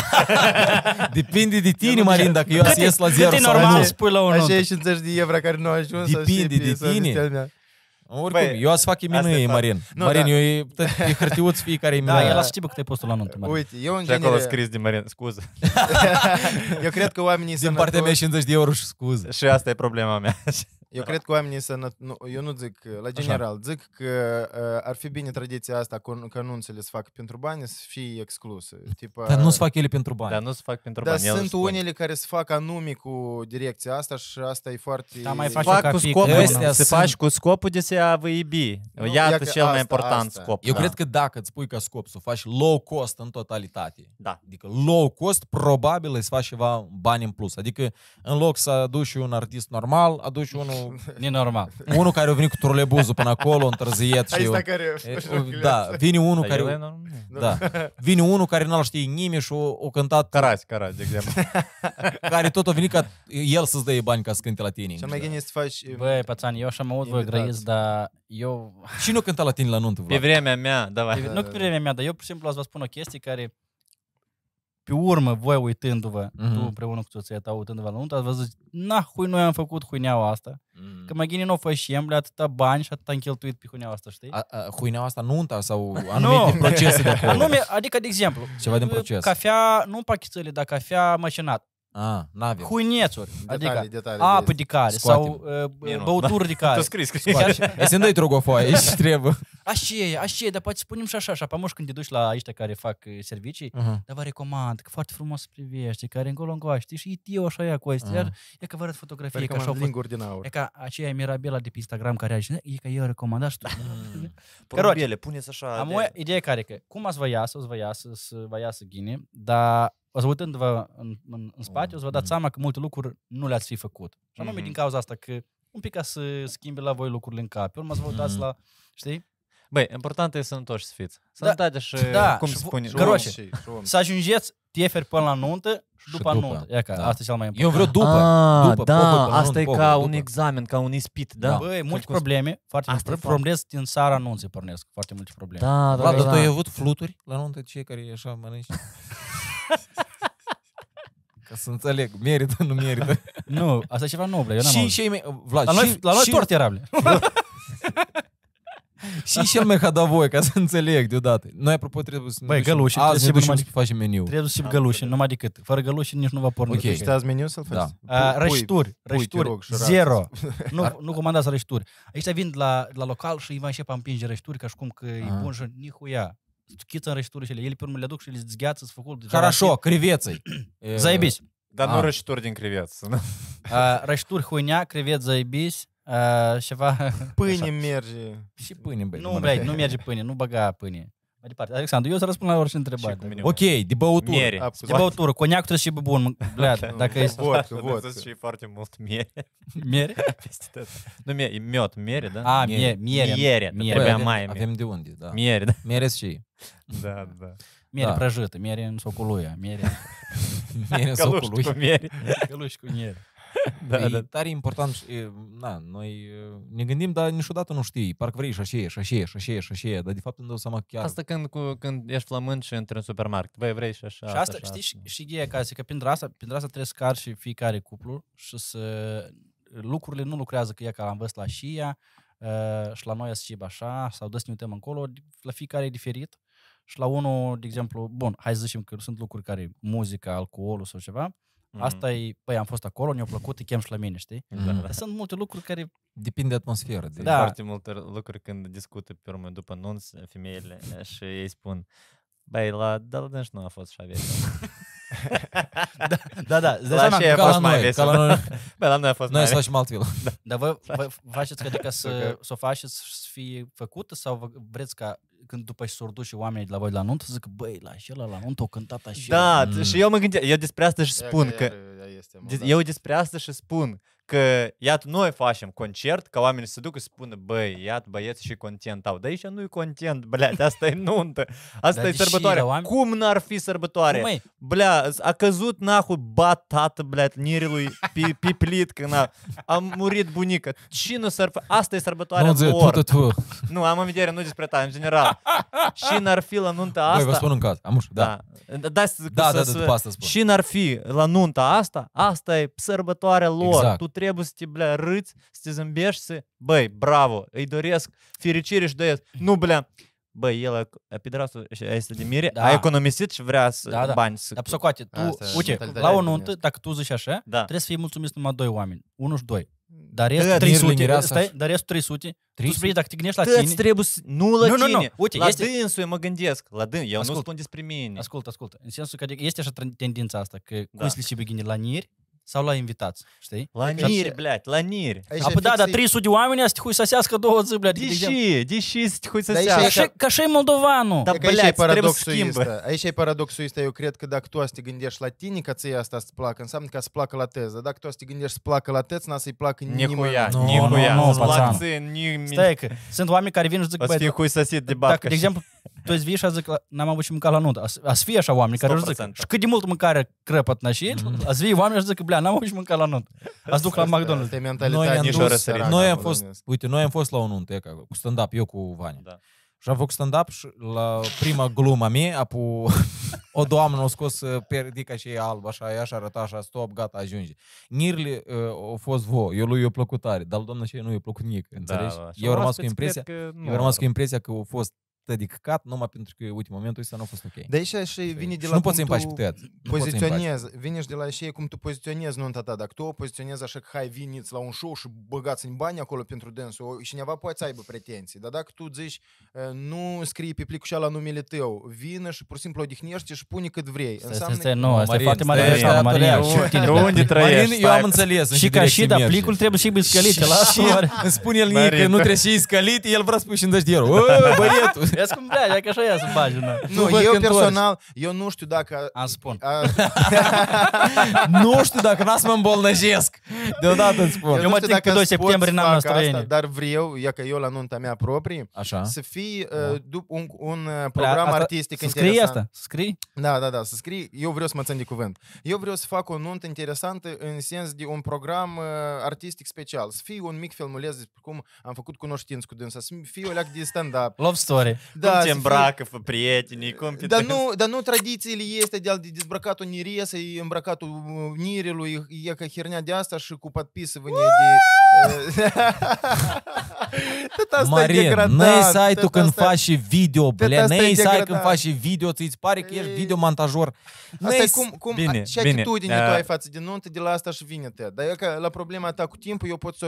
depinde de tine, Marin, dacă eu o să [laughs] ies la zero sau nu. normal spui la o nuntă. Așa și de euro care nu a ajuns. Depinde de tine. Oricum, Băi, eu azi fac e Marin. Nu, Marin, da. eu e, e hârtiuț fiecare e Da, el a știut că te-ai postul la nuntă, Marin. Uite, eu în genere... acolo scris din Marin, scuză. [laughs] eu cred că oamenii sunt... Din partea mea 50 de euro și scuză. Și asta e problema mea. [laughs] Eu da. cred că oamenii să... Nu, eu nu zic, uh, la general, Așa. zic că uh, ar fi bine tradiția asta că anunțele se fac pentru bani să fie excluse. Tipa, Dar nu se uh, fac ele pentru bani. Dar nu se fac pentru Dar bani. Dar sunt unele care se fac anume cu direcția asta și asta e foarte... Da, mai faci fac cu scopul, astea se faci cu scopul de a vă ibi. Nu, Iată cel mai important asta. scop. Eu da. cred că dacă îți pui ca scop să faci low cost în totalitate, da. adică low cost, probabil îți faci ceva bani în plus. Adică în loc să aduci un artist normal, aduci unul nenormal. [laughs] Unul care a venit cu trolebuzul până acolo, întârziat și... Eu, care da, vine unul care... da. Vine unul care n-al știe nimeni și o cântat... Carați, carați, de exemplu. [laughs] care tot a venit ca el să-ți dea bani ca să cânte la tine. Cel mai gine să faci... Băi, um, pățani, eu așa mă aud, voi grăiți, dar eu... Și nu cânta la tine la nuntă, Pe vremea mea, da. Nu pe vremea mea, dar eu, pur și simplu, vă spun o chestie care pe urmă, voi uitându-vă, mm-hmm. tu împreună cu soția ta, uitându-vă la nuntă, ați văzut, na, hui, noi am făcut huineaua asta, mm. că mai gine nu o fășiem, le atâta bani și atâta am cheltuit pe huineaua asta, știi? A, a, huineaua asta nunta sau [laughs] anumite no. [laughs] procese de acolo? Anume, adică, de exemplu, Ceva din uh, proces. cafea, nu pachițele, dar cafea mașinat. Ah, Huinețuri, adică detalii, apă de, care, Scoatem. sau uh, băuturi de [laughs] care. Tu scrii, scrii. Sunt doi trogofoi aici, trebuie așa e, așa e, dar poate spunem și așa, așa. apamuși când te duci la ăștia care fac servicii, uh-huh. dar vă recomand, că foarte frumos privește, care încolo încoa, știi, și eu așa ea cu ăștia, uh-huh. e că vă arăt fotografie, că așa fost, din aur. E ca aceea Mirabela de pe Instagram care are, e că eu recomand, așa. Da. Mm. [laughs] puneți așa. Am de... o idee care că, cum ați vă iasă, o să vă iasă, să vă iasă ghine, dar o să uitându-vă în, în, în spate, o să vă dați mm. seama că multe lucruri nu le-ați fi făcut. Și anume mm-hmm. din cauza asta că un pic ca să schimbe la voi lucrurile în cap. Urmă să vă mm-hmm. uitați mm-hmm. la, știi? Băi, important e sănătoși să fiți. Da, Sănătate da, și da, cum și, spune. Căroșe, și, să ajungeți tieferi până la nuntă și după, după. nuntă. Ia ca, da. asta e cel mai important. Eu vreau după. A, ah, după da, pocul, asta nuntă, e ca după. un examen, ca un ispit, da? da. Băi, multe Când probleme, foarte multe probleme. din țara anunții pornesc, foarte multe probleme. Da, da, Vlad, da. tu ai da. avut fluturi la nuntă, cei care e așa mănânci? [laughs] Ca să înțeleg, merită, nu merită. [laughs] nu, asta e ceva nou, eu n-am și, și, Vlad, la noi, și, la noi și... [laughs] Și cel [laughs] mai hadavoi, ca să înțeleg deodată. Noi, apropo, trebuie să Băi, găluși, azi ne ducem să facem meniu. Trebuie să șim da, găluși, numai decât. Fără găluși nici nu va porni. Ok. Știați meniu să-l faci? Da. Rășturi, rășturi, zero. [laughs] Nu, nu comandați rășturi. Aici vin la, la local și îi va începe a împinge rășturi, ca și cum că e ah. bun și nihuia. Schiță în rășturi și ele. Ele pe urmă le duc și le zgheață, s făcut. Хорошо, креветцей. Заебись. Dar nu ah. rășturi din creveți. Rășturi, huinea, creveți, zaibis, Uh, ceva... [laughs] Pâine așa. merge. Și pâine, băi. Nu, băi, nu merge pâine, nu băga pâine. Mai departe. Alexandru, eu să răspund la orice întrebare. Ok, de băutură. Miere. de băutură. Coniac trebuie și bun. Bleat, dacă ești... Vodcă, vodcă. și foarte mult miere. Miere? [laughs] Peste tot. Nu, miere, e miot, miere, da? A, ah, miere. Miere. miere. miere. Trebuia mai miere. Avem de unde, da. Miere, da. Miere și Da, da. Miere da. prăjită, miere în soculuia, miere... miere în soculuia. [laughs] Căluș cu miere. Căluș cu miere da, e păi, da. tare important. E, na, noi ne gândim, dar niciodată nu știi. Parcă vrei și așa e, și așa e, și așa e, și așa e. Dar de fapt îmi dau seama chiar... Asta când, cu, când ești flământ și intri în supermarket. Băi, vrei și așa. Și asta, așa, știi, așa. și ghea ca că pentru asta, pentru asta trebuie să car și fiecare cuplu și să... Lucrurile nu lucrează că e ca am văzut la și ea, și la noi așa, așa, sau dă să ne uităm încolo, la fiecare e diferit. Și la unul, de exemplu, bun, hai să zicem că sunt lucruri care, muzica, alcoolul sau ceva, Mm-hmm. Asta e, păi am fost acolo, mi-a plăcut, te chem și la mine, știi? Mm-hmm. Da. Dar sunt multe lucruri care... Depinde de atmosferă. De da. foarte multe lucruri când discută pe urmă după nunț, femeile și ei spun Băi, la Daladaneș nu a fost și avea. [laughs] da, da, da. La și a fost mai vesel. Ca la noi, [laughs] la noi a fost noi mai să facem altfel. Da. Dar vă vă faceți, adică să, să o faceți să fie făcută sau vreți ca când după ce s-au dus și oamenii de la voi la nuntă, zic, băi, la și ăla la nuntă o cântat așa. Da, mm. și eu mă gândeam, eu despre asta și spun Ia că, că este, mă, da. eu despre asta și spun că, iată, noi facem concert, ca oamenii se ducă și spună, băi, iată, băieți și content au. Dar aici nu e content, blea, asta e nuntă, asta e sărbătoare. Oameni... Cum n-ar fi sărbătoare? Cum Blea, a căzut nahul bat tată, nirelui nirilui [laughs] piplit, când a, a murit bunica. Cine s Asta e sărbătoarea Nu, am în vedere, nu despre ta, în general. [laughs] și n-ar fi la nunta asta... Băi, vă spun un caz. Am ușor, da. Da, da, să, da, da, da după asta spun. Și n-ar fi la nunta asta, asta e sărbătoarea lor. Exact. Tu trebuie să te blea, râți, să te zâmbești, să... Băi, bravo, îi doresc fericire și doresc. Nu, blea, Băi, el a pedrasul și este de mire, da. a economisit și vrea să da, da. bani să... Dar psocoate, tu, uite, la o nuntă, dacă tu zici așa, da. trebuie să fii mulțumit numai doi oameni, unul și doi. Dar restul da, 300, stai, dar restul 300, 300? tu spui, dacă te gândești la tine... Tăți trebuie să... Nu la nu, tine, nu, nu. Uite, la este... dânsul mă gândesc, la dâns, eu ascult, nu spun despre mine. Ascultă, ascultă, în sensul că adică, este așa tendința asta, că da. cuisli și begini la nieri, sau la invitați, știi? La niri, блядь, la niri. Apă da, dar 300 de oameni să te huisaseacă două zi, adică, блядь. Deși, deși să te huisaseacă. Ca și moldovanul. Da, блядь, trebuie schimbă. Aici e paradoxul ăsta, eu cred că dacă tu să te gândești la tine, că ție asta să-ți placă, înseamnă că să placă la teză, Dar dacă tu să te gândești să placă la teză, n-a să-i placă nimănui. Nicuia, nicuia, nu, nu, Stai că sunt oameni care vin și zic, băi, da, de exemplu, toți vii și a zic, n-am avut și mânca la nuntă. A să fie așa oameni care își zic, și cât de mult mâncare crăpăt nașit, mhm. a să fie oameni și zic, blea, n-am avut și mânca la nuntă. A duc la McDonald's. Noi am, dus, noi am fost, uite, noi am fost la o nuntă, cu stand-up, eu cu Vani. Da. Și am făcut stand-up și la prima gluma mea, apu o doamnă a scos uh, perdica și e alb, așa, e așa arăta, așa, stop, gata, ajunge. Nirli uh, a fost vo, eu lui i-a plăcut tare, dar doamna și nu i-a plăcut nic, da, înțelegi? Da, Eu am rămas cu impresia că, eu rămas cu impresia că a fost atât de căcat numai pentru că, uite, momentul ăsta nu a fost ok. De aici și vine de la nu poți să-i pe Poziționez. vine de la așa cum tu poziționezi nunta ta. Dacă tu o poziționezi așa că hai veniți la un show și băgați în bani acolo pentru dânsul, cineva poate să aibă pretenții. Dar dacă tu zici nu scrii pe plicul la numele tău, vine și pur și simplu odihnește și pune cât vrei. Înseamnă... Nu, asta e foarte mare greșeală, Maria. Unde trăiești? Eu am înțeles. Și ca și, dar plicul trebuie și biscălit. Îmi spune el că nu trebuie și iscălit, el vrea să spui și în dăști Vezi cum, da, dacă așa ea să faci Nu, Bă, eu personal, ori. eu nu știu dacă... A spun. A... [laughs] nu știu dacă n-a să mă îmbolnăjesc. Deodată îți spun. Eu, eu mă tic pe 2 septembrie, n-am năstrăienie. Asta, dar vreau, ia că eu la nunta mea proprie, așa. să fii da. Uh, un, un uh, păi, program asta, artistic interesant. Scrii asta? Scrii? Da, da, da, să scrii. Eu vreau să mă țin de cuvânt. Eu vreau să fac o nuntă interesantă în sens de un program uh, artistic special. Să fie un mic filmuleț cum am făcut cunoștință cu dânsa, să fii o leac de stand-up. Love story. да, тем браков и приятелей, Да ну, да ну традиции ли есть, а дел дисбракату не реса, и бракату э, нирилу, и яка херня диасташику подписывание. Э, [laughs] Марин, не сайту конфаши видео, бля, не сайту конфаши видео, ты парик ешь видеомонтажер. Asta cum, cum bine, ce atitudine bine. tu ai față de nuntă, de la asta și vine te. Dar e că la problema ta cu timpul eu pot să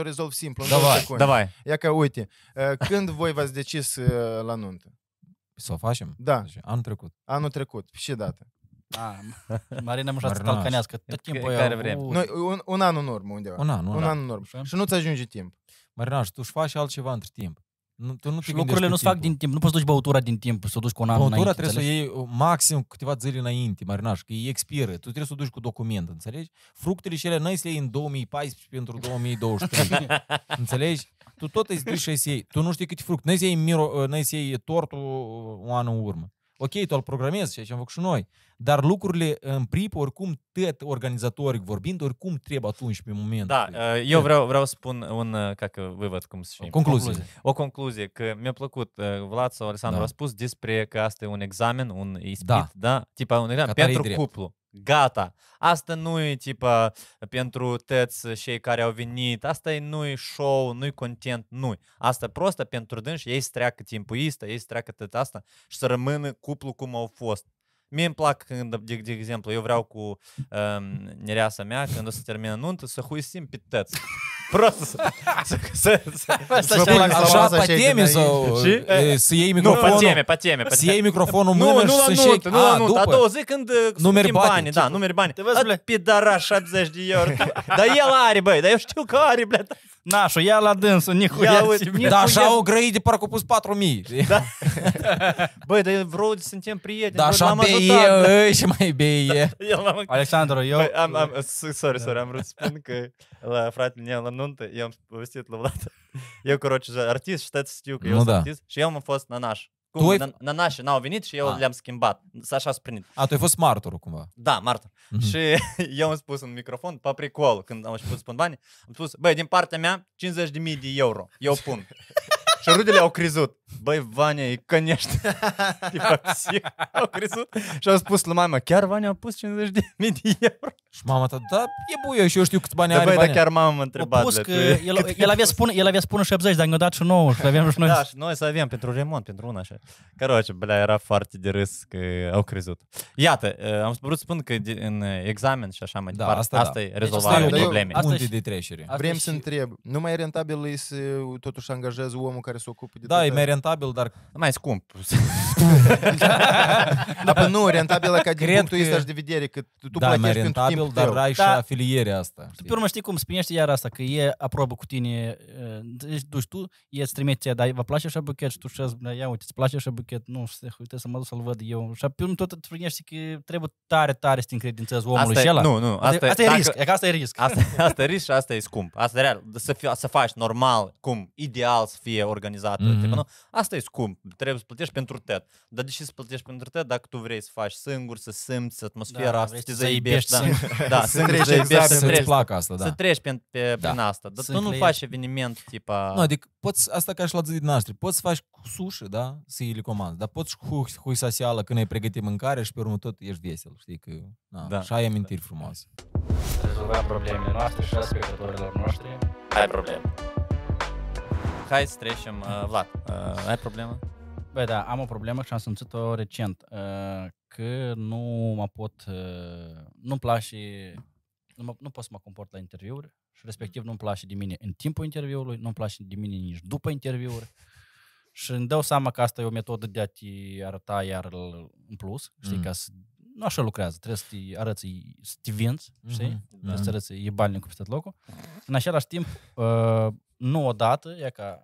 Давай, давай. Яка уйти, uite, când вас v-ați decis Să o facem? Da. Deci, anul trecut. Anul trecut, Și dată? Da, a, Marina Mușa să talcanească tot timpul. Care vrem. Noi, un, un an în urmă undeva. Un an, un, un an. an în urmă. Și nu-ți ajunge timp. Marina, și tu își faci altceva între timp. Nu, tu nu și lucrurile nu se fac din timp. Nu poți duci băutura din timp, să o duci cu un an Băutura înainte, trebuie înțelegi? să o iei maxim câteva zile înainte, marinaș, că ei expiră. Tu trebuie să o duci cu document, înțelegi? Fructele și ele n-ai să le iei în 2014 pentru 2023. [laughs] înțelegi? Tu tot îți duci și să iei. Tu nu știi câte fructe. N-ai să iei, miro, ă, n-ai să iei tortul o uh, ană în urmă ok, tu îl programezi, ceea ce am făcut și noi, dar lucrurile în prip, oricum, tot organizatoric vorbind, oricum trebuie atunci pe moment. Da, ă, eu vreau, vreau să spun un ă, ca că văd cum să concluzie. concluzie. O concluzie, că mi-a plăcut, ă, Vlad sau Alessandru da. a spus despre că asta e un examen, un ispit, da, da? tipa un examen pentru cuplu. Gata. Asta nu e, tipa, pentru tăți cei care au venit. Asta e, nu e show, nu e content, nu Asta prostă pentru dânși, ei să treacă ăsta, ei să treacă tot asta și să rămână cuplu cum au fost. Mie îmi plac când, de, de exemplu, eu vreau cu um, nereasa mea, când o să termină nuntă, să huisim pe tăți prost să, să, să, să, vă plac așa pe teme sau să iei microfonul? Nu, pe teme, pe teme. Să iei microfonul mână și să șechi. Nu, nu, nu, a doua zi când numeri bani, da, numeri bani. Pidaraș, 70 de euro. [laughs] Dar el are, băi, dar eu știu că are, da. nașu Нашу, la ладенсу, нихуя себе. Да, așa o grăi de parcă pus 4.000. Da. [laughs] Băi, dar vreo suntem prieteni. Da, așa beie, și mai beie. Da, Alexandru, eu... Sorry, sorry, am vrut să spun că la fratele meu, la amănunte, eu am povestit la Vlad. Eu, corotce, artist, știți, știu că eu sunt artist și eu am fost na Cum, tu ai... na, na nașii n-au venit și eu A. le-am schimbat. Așa s prin. A, tu ai fost martorul cumva. Da, martor. Mm-hmm. Și eu am spus în microfon, pe pricol, când am început să pun bani, am spus, băi, din partea mea, 50.000 de euro, eu pun. și rudele au crezut băi, Vania, e cănește. [laughs] Tipa psihic. Au crezut și au spus la mama, chiar Vania a pus 50 de mii de euro. Și mama ta, da, e buio și eu știu câți bani da, are băi, Vania. dar chiar mama m-a întrebat. Pus că el, el, avea spune, el avea spune 70, dar ne-a dat și 9 și avem și noi. Da, și noi să avem pentru remont, pentru una așa. Caroce, bля, era foarte de râs că au crezut. Iată, eh, am vrut să spun că în examen și așa mai da, departe, asta, da. asta da. e deci rezolvarea deci, problemei. Asta de trecere. Vrem să întreb, nu mai rentabil e să totuși angajezi omul care se s-o ocupe de Da, e mai rentabil, dar mai scump. da, [laughs] da, nu, rentabilă ca din tu punctul că- de vedere, că tu tu da, plătești pentru rentabil, dar tău. ai și Da. afilierea asta. Tu, pe urmă, știi cum, spinește iar asta, că e aprobă cu tine, deci duci tu, e îți trimite, dar vă place așa buchet și tu și da, ia uite, îți place așa buchet, nu, știu, uite să mă duc să-l văd eu. Și pe urmă tot îți că trebuie tare, tare să te încredințezi omului Asta și e- ăla. nu, nu, asta e- asta e e risc, e că asta e risc. Asta, [laughs] asta e risc și asta e scump. Asta e real. Să, fi, să faci normal, cum, ideal să fie organizat. Mm-hmm. nu, Asta e scump, trebuie să plătești pentru TED. Dar de ce să plătești pentru TED dacă tu vrei să faci singur, să simți atmosfera da, asta, da. [laughs] da, să te iubești, da, da, să treci, să iubești, să treci, placă asta, da. Să treci pe, pe, da. prin asta. Dar tu nu faci eveniment tipa... Nu, adică poți, asta ca și la zi de naștere, poți să faci sushi, da, să iei le comandă, dar poți și cu hui sasială când ai pregătit mâncare și pe urmă tot ești vesel, știi că... Na, da. Și ai amintiri frumoase. Rezolvăm problemele noastre și a spectatorilor noștri. Ai probleme hai să trecem. Uh, Vlad, uh, ai problemă? Băi, da, am o problemă și am simțit-o recent. Uh, că nu mă pot... Uh, nu-mi place... Nu, mă, nu pot să mă comport la interviuri și respectiv nu-mi place de mine în timpul interviului, nu-mi place de mine nici după interviuri. Și îmi dau seama că asta e o metodă de a te arăta iar în plus, știi, mm. ca să nu așa lucrează, trebuie să te arăți, să te vinzi, știi? Mm-hmm. Trebuie da. să arăți, e bani în peste locul. În același timp, uh, nu odată, e ca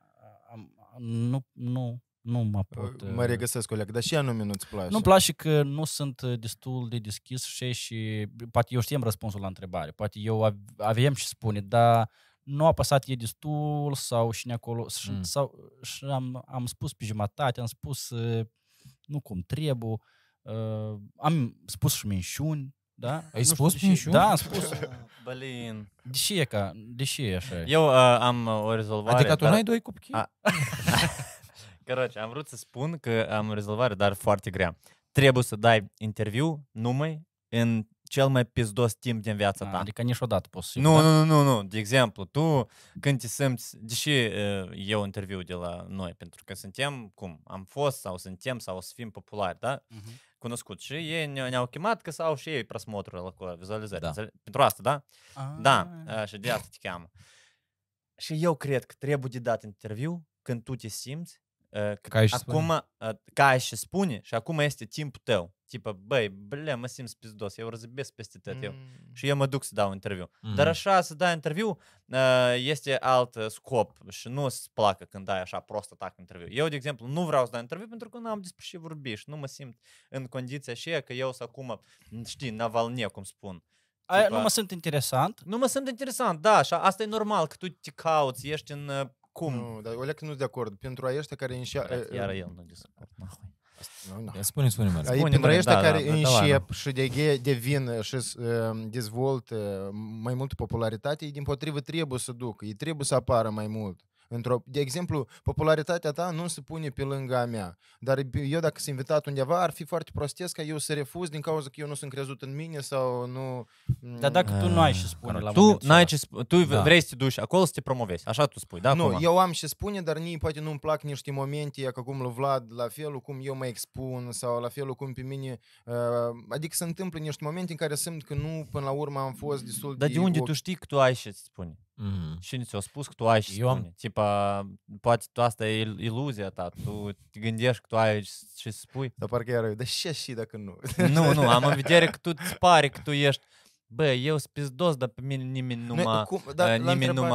am, nu, nu, nu mă pot... Mă uh, regăsesc, coleg, dar și anume nu-ți place? Nu-mi place că nu sunt uh, destul de deschis și, și poate eu știam răspunsul la întrebare, poate eu aveam și spune, dar nu a pasat e destul sau și acolo, mm. sau și am, am spus pe jumătate, am spus uh, nu cum trebuie, am spus și minciuni, da? Ai nu spus știu, deși, Da, am [laughs] spus. De ce e ca, De ce e așa. Eu uh, am uh, o rezolvare. Adică tu dar... n-ai doi cupchi? A... [laughs] Căroce, am vrut să spun că am o rezolvare, dar foarte grea. Trebuie să dai interviu numai în cel mai pizdos timp din viața A, ta. Adică niciodată poți să... Nu, da? nu, nu, nu, de exemplu, tu când te simți, deși uh, eu interviu de la noi, pentru că suntem, cum, am fost sau suntem sau o să fim populari, da? Uh-huh cunoscut. Și ei ne-au chemat că au și ei prosmotrul la vizualizare Da. Pentru asta, da? A-a. Da, ah. și de asta te cheamă. Și eu cred că trebuie de dat interviu când tu te simți ca și acum, spune. ca și spune și acum este timpul tău. Tipă, băi, blea, mă simt pizdos, eu răzbesc peste tot mm. Și eu mă duc să dau interviu. Mm. Dar așa să dai interviu este alt uh, scop și nu se placă când dai așa prost atac interviu. Eu, de exemplu, nu vreau să dau interviu pentru că nu am despre ce vorbi și nu mă simt în condiția și că eu să acum, știi, navalnie, cum spun. Aia, nu mă simt interesant. Nu mă simt interesant, da, așa, asta e normal, că tu te cauți, ești în uh, cum? Nu, dar olea că nu de acord. Pentru aceștia care înșeapă... Iar el nu discut. Spune, spune, mă. Spune, Pentru aceștia da, da, care da, înșep și de devin uh, și uh, dezvoltă uh, mai multă popularitate, ei din potrivă trebuie să ducă. Ei trebuie să apară mai mult. Într-o, de exemplu, popularitatea ta nu se pune pe lângă a mea. Dar eu dacă sunt invitat undeva, ar fi foarte prostesc ca eu să refuz din cauza că eu nu sunt crezut în mine sau nu... Mm. Dar dacă tu nu ai ce ah, spune la Tu, n-ai ce sp- tu da. vrei să te duci acolo să te promovezi, așa tu spui, da? Nu, acum? eu am ce spune, dar nici poate nu-mi plac niște momente, ca cum lui Vlad, la felul cum eu mă expun sau la felul cum pe mine... Uh, adică se întâmplă niște momente în care simt că nu, până la urmă, am fost destul dar de... Dar de unde o... tu știi că tu ai ce spune? Mm. Și ți-a spus că tu ai și Eu Tipa, poate tu asta e iluzia ta, tu te gândești că tu ai și, spui. Dar parcă iar eu, dar ce și dacă nu? Nu, nu, am în vedere că tu îți pare că tu ești Б, eu spizdos, dar pe mine nimeni nu mă, cum, da, uh, nimeni nu mă,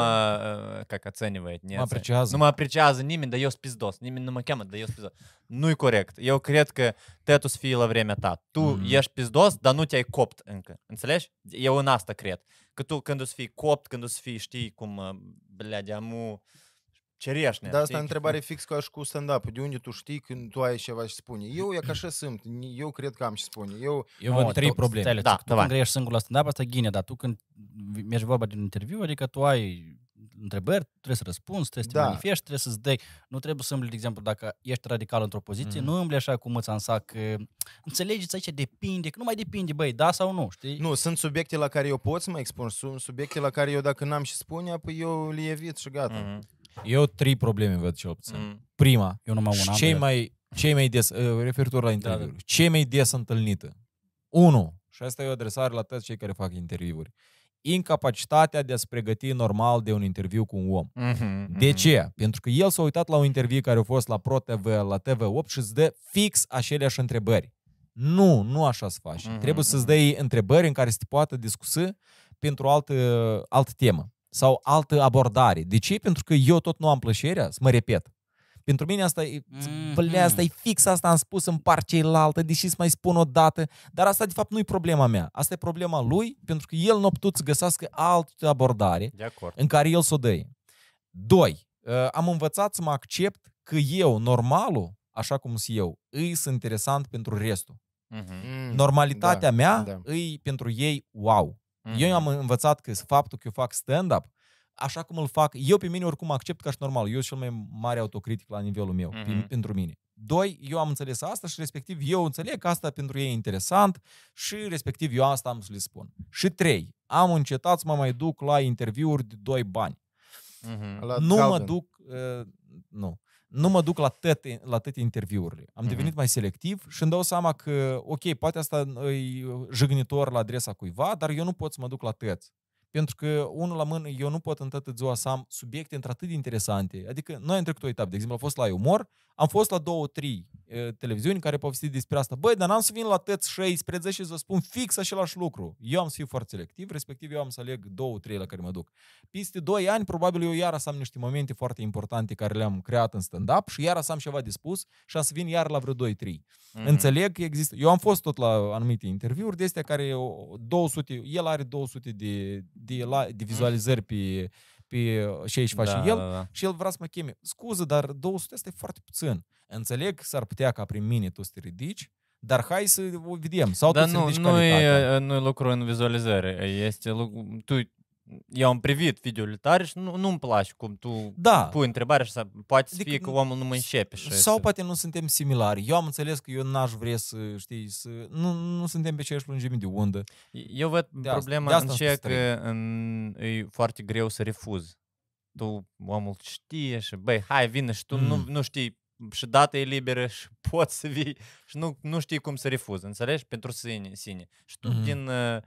uh, как оценивает, не mă apreciază. Nu mă apreciază nimeni, dar eu spizdos, nimeni nu mă cheamă, dar eu spizdos. Nu-i corect. Eu cred că te să fii la vremea ta. Tu mm. ești spizdos, dar nu te-ai copt încă. Înțelegi? Eu în asta cred. Că tu când o să fii copt, când o să fii, știi, cum, blea, amu Cereșnea. Da, asta e întrebare fix ca și cu stand-up. De unde tu știi când tu ai ceva și spune? Eu e ca așa sunt. Eu cred că am și spune. Eu, eu văd trei probleme. da, tu când ești singur la stand-up, asta ghine, dar tu când mergi vorba din interviu, adică tu ai întrebări, trebuie să răspunzi, trebuie să te da. manifesti, trebuie să-ți dai. Nu trebuie să îmbli, de exemplu, dacă ești radical într-o poziție, mm. nu îmbli așa cum îți ansa că Înțelegeți aici, depinde, că nu mai depinde, băi, da sau nu, știi? Nu, sunt subiecte la care eu pot să mă expun, sunt subiecte la care eu dacă n-am și spune, apoi eu le evit și gata. Mm-hmm. Eu trei probleme văd cel opțiuni. Mm. Prima, eu numai una cei, mai, cei mai des, uh, referitor la interviuri, da, da. cei mai des întâlnită. Unu, și asta e o adresare la toți cei care fac interviuri, incapacitatea de a-ți pregăti normal de un interviu cu un om. Mm-hmm, de mm-hmm. ce? Pentru că el s-a uitat la un interviu care a fost la TV, la TV8 și îți dă fix aceleași întrebări. Nu, nu așa să faci. Mm-hmm, Trebuie să-ți mhm. dai întrebări în care să te poată discusi pentru altă, altă temă sau altă abordare. De ce? Pentru că eu tot nu am plăcerea să mă repet. Pentru mine asta e, mm-hmm. asta e fix, asta am spus, în par ceilaltă, deși să mai spun o dată, dar asta de fapt nu e problema mea. Asta e problema lui, pentru că el nu a putut să găsească altă abordare de acord. în care el să o dă. Doi, ă, am învățat să mă accept că eu, normalul, așa cum sunt eu, îi sunt interesant pentru restul. Mm-hmm. Mm, Normalitatea da, mea da. îi pentru ei wow. Mm-hmm. Eu mhm. am învățat că faptul că eu fac stand-up, așa cum îl fac, eu pe mine oricum accept ca și normal. Eu sunt cel mai mare autocritic la nivelul meu, mm-hmm. pe, pentru mine. Doi, eu am înțeles asta și respectiv eu înțeleg că asta pentru ei e interesant și respectiv eu asta am să le spun. Și trei, am încetat să mă mai duc la interviuri de doi bani. Mm-hmm. Nu mă duc... Uh, nu nu mă duc la toate, la toate interviurile. Am mm-hmm. devenit mai selectiv și îmi dau seama că, ok, poate asta e jignitor la adresa cuiva, dar eu nu pot să mă duc la tăți. Pentru că, unul la mână, eu nu pot în toată ziua să am subiecte într-atât de interesante. Adică, noi am trecut o etapă. De exemplu, a fost la umor, am fost la două, trei televiziuni care povestit despre asta. Băi, dar n-am să vin la tăți 16 și să spun fix același lucru. Eu am să fiu foarte selectiv, respectiv eu am să aleg două, trei la care mă duc. Peste doi ani, probabil eu iar să am niște momente foarte importante care le-am creat în stand-up și iar să am ceva de spus și am să vin iar la vreo 2-3. Mm-hmm. Înțeleg că există... Eu am fost tot la anumite interviuri de astea care 200... El are 200 de, de, la, de mhm. vizualizări pe pe ce aici face da, el da, da. și el vrea să mă cheme. Scuză, dar 200 este foarte puțin. Înțeleg că s-ar putea ca prin mine tu să te ridici, dar hai să o vedem. Sau da, tu nu, nu, e, nu e lucru în vizualizare. Este, tu eu am privit videole tare și nu, nu-mi place cum tu da. pui întrebarea și să poate să adică, fie că omul nu mă înșepe. Și sau este. poate nu suntem similari. Eu am înțeles că eu n-aș vrea să, știi, să... Nu, nu suntem pe aceeași lungime de undă. Eu văd de problema asta, în ce că în, e foarte greu să refuzi. Tu, omul știe și, băi, hai, vină și tu mm. nu, nu știi și data e liberă și poți să vii și nu, nu știi cum să refuzi, înțelegi? Pentru sine. sine. Și tu mm-hmm. din... Uh,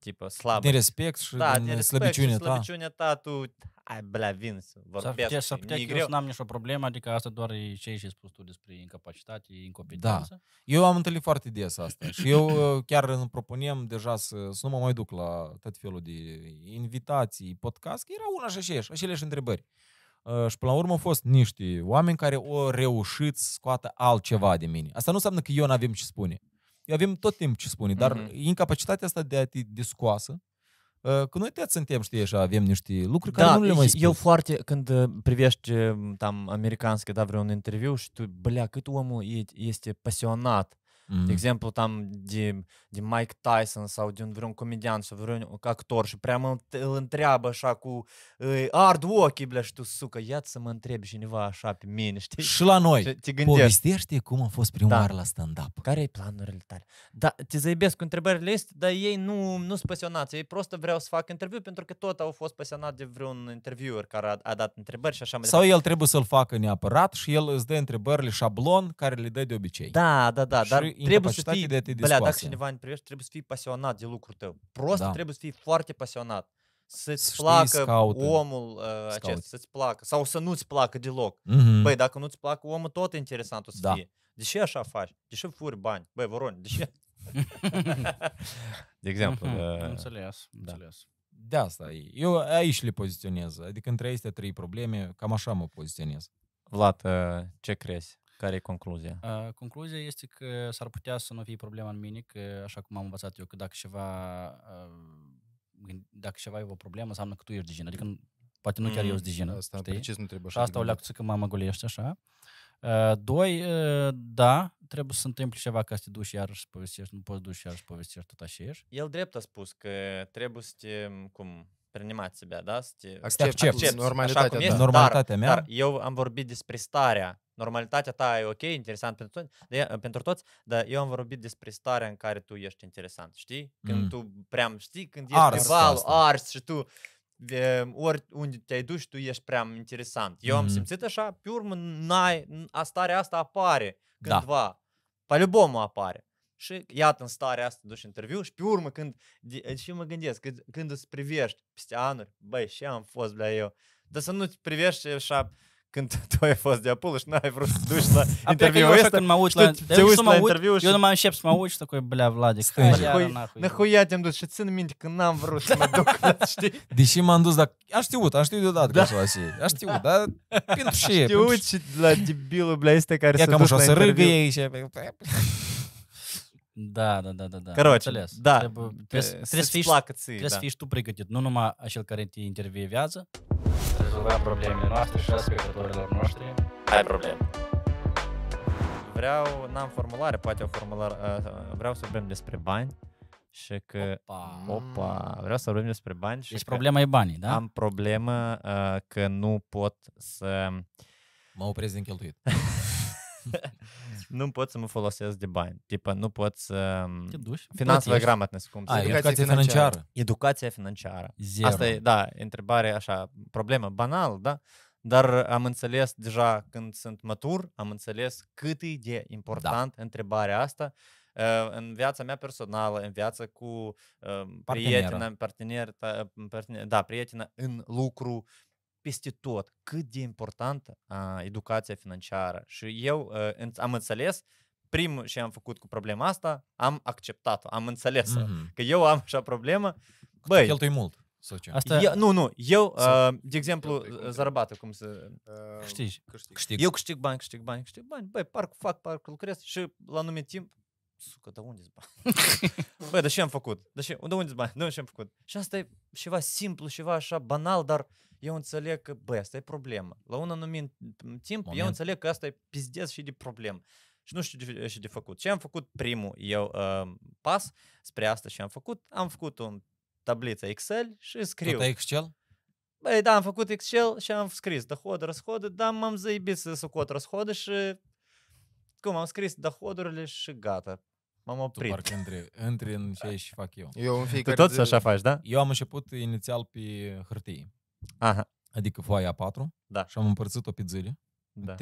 tip, slabă. Din respect și da, din, din slăbiciunea, ta. slăbiciunea ta. tu, ai, bля, vin să vorbesc. S-ar putea, s-ar putea că eu n-am nicio problemă, adică asta doar e ce ai spus tu despre incapacitate, da. incompetență. Da. Eu am întâlnit foarte des asta [coughs] și eu uh, chiar îmi propunem deja să, să nu mă mai duc la tot felul de invitații, podcast, că era una și aceeași, aceleași întrebări. Uh, și până la urmă au fost niște oameni care au reușit să scoată altceva de mine. Asta nu înseamnă că eu n-avem ce spune. Eu avem tot timp ce spune, dar mm-hmm. incapacitatea asta de a te discoasă, ă, Că noi tot suntem, știi, așa, avem niște lucruri da, care nu le mai spun. eu foarte, când ă, privești ă, tam americanski, da, vreun interviu și tu, blea, cât omul este pasionat Mm-hmm. De exemplu, tam de, de Mike Tyson sau de un vreun comedian sau vreun actor și prea îl întreabă așa cu ard ochii, blea, și tu, sucă, ia să mă întrebi cineva așa pe mine, știi? Și la noi. Și te Povestește cum am fost primar da. la stand-up. Care e planurile tale? Da, te zăibesc cu întrebările astea, dar ei nu, nu sunt pasionați. Ei prost vreau să fac interviu pentru că tot au fost pasionat de vreun interviewer care a, a dat întrebări și așa mai Sau el trebuie să-l facă neapărat și el îți dă întrebările șablon care le dă de obicei. Da, da, da. Și dar trebuie să fii, de a te bălea, da, dacă cineva ne privește, trebuie să fii pasionat de lucrul tău. Prost da. trebuie să fii foarte pasionat. Să-ți să placă scaute. omul uh, acest, să-ți placă. Sau să nu-ți placă deloc. Mm-hmm. Băi, dacă nu-ți placă omul, tot interesant o să da. fie. De ce așa faci? De ce furi bani? Băi, voron, de ce? de exemplu. Mm-hmm. Uh, înțeles, da. înțeles. De asta e. Eu aici le poziționez. Adică între acestea trei probleme, cam așa mă poziționez. Vlad, uh, ce crezi? Care e concluzia? Uh, concluzia este că s-ar putea să nu fie problema în mine, că așa cum am învățat eu, că dacă ceva, uh, dacă ceva e o problemă, înseamnă că tu ești de genă. Adică poate nu mm, chiar eu mm, sunt de genă. Asta precis nu trebuie așa. asta o leacă că mama golește așa. Uh, doi, uh, da, trebuie să întâmple ceva ca să te duci iar și povestești, nu poți duci iar și povestești tot așa ești. El drept a spus că trebuie să te, cum, принимать себя, да, Să te accept, accept, accept dar, mea. Dar eu am vorbit despre starea. Normalitatea ta e ok, interesant pentru toți, de, pentru toți, dar eu am vorbit despre starea în care tu ești interesant, știi? Când mm. tu prea știi, când ești ars, val, ars și tu ori unde te-ai dus tu ești prea interesant. Eu mm-hmm. am simțit așa, pe urmă, n-ai, starea asta apare cândva. Da. Pe любому apare și iată în starea asta duci interviu și pe urmă când, și mă gândesc, când, când îți privești peste anuri, băi, și am fost, bля, eu, dar să nu-ți privești așa, când tu ai fost de acolo și n-ai vrut să duci la a interviu ăsta. Când mă uiți la, te uiți la interviu și... Eu nu mai încep să mă uit și такой, bля, Vlad, Nahuia te-am dus și țin minte că n-am vrut să mă duc, știi? Deși m-am dus, dar am știut, am știut deodată că așa așa. Am știut, dar pentru ce? Știut și la debilul, bля, este care se duc la interviu. Ia cam așa să râgă ei și... Da, da, da, da. da. înțeles. Da, trebuie, trebuie, să, trebuie, să, fii, placă ție, trebuie da. să fii și tu pregătit, nu numai acel care te intervievează. Rezolvăm problemele Ai probleme. Vreau, n-am formulare, poate o formulare, vreau să vorbim despre bani și că, opa, opa vreau să vorbim despre bani. Și deci problema e banii, da? Am problemă că nu pot să... Mă opresc din cheltuit. [laughs] [laughs] nu pot să mă folosesc de bani. Tipa, nu pot să... Um, Te duci? Finansovă gramătnăs, cum A, educația educație financiară. Educația financiară. Zero. Asta e, da, întrebare așa, problemă banală, da? Dar am înțeles deja când sunt matur, am înțeles cât e de important da. întrebarea asta uh, în viața mea personală, în viața cu uh, prietena, partener, da, prietena în lucru, peste tot cât de importantă a, educația financiară. Și eu a, am înțeles primul ce am făcut cu problema asta, am acceptat-o, am înțeles mm-hmm. că eu am așa problemă. Băi, cheltui mult. Asta... Eu, nu, nu. Eu, uh, de exemplu, zarabată, cum să... Uh, câștigi. câștig. Eu câștig bani, câștig bani, câștig bani. Băi, parc fac, parc lucrez și la anume timp... Sucă, de unde-s bani? Băi, dar ce am făcut? Dar ce, de unde-s bani? De unde am făcut? Și asta e ceva simplu, ceva așa banal, dar eu înțeleg că, băi, asta e problemă. La un anumit timp, Moment. eu înțeleg că asta e pizdeț și de problemă. Și nu știu ce, ce de făcut. Ce am făcut primul eu uh, pas spre asta și am făcut? Am făcut un tabliță Excel și scriu. Tu Excel? Băi, da, am făcut Excel și am scris dohodă, расходы, da, m-am zăibit să sucot расходы și cum, am scris dohodurile și gata. M-am oprit. Tu parcă între, între în ce și fac eu. Eu în fiecare... Tu tot zi... așa faci, da? Eu am început inițial pe hârtie. Aha. Adică foaia 4. Da. Și am împărțit-o pe zile. Da. 30-31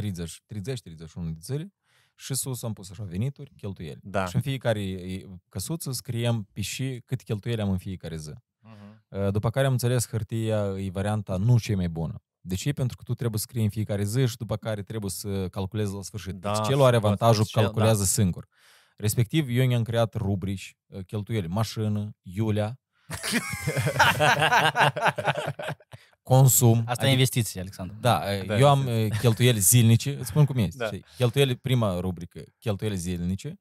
de zile. Și sus am pus așa venituri, cheltuieli. Da. Și în fiecare căsuță scriem pe și cât cheltuieli am în fiecare zi. Uh-huh. După care am înțeles hârtia e varianta nu cea mai bună. De ce? Pentru că tu trebuie să scrii în fiecare zi și după care trebuie să calculezi la sfârșit. Da, deci celul are avantajul că calculează da. singur. Respectiv, eu ne-am creat rubrici, uh, cheltuieli, mașină, Iulia. [laughs] [laughs] consum. Asta adic- e investiție, Alexandru. Da, da, da eu am da. cheltuieli zilnice, îți spun cum este. Da. Cheltuieli, prima rubrică, cheltuieli zilnice,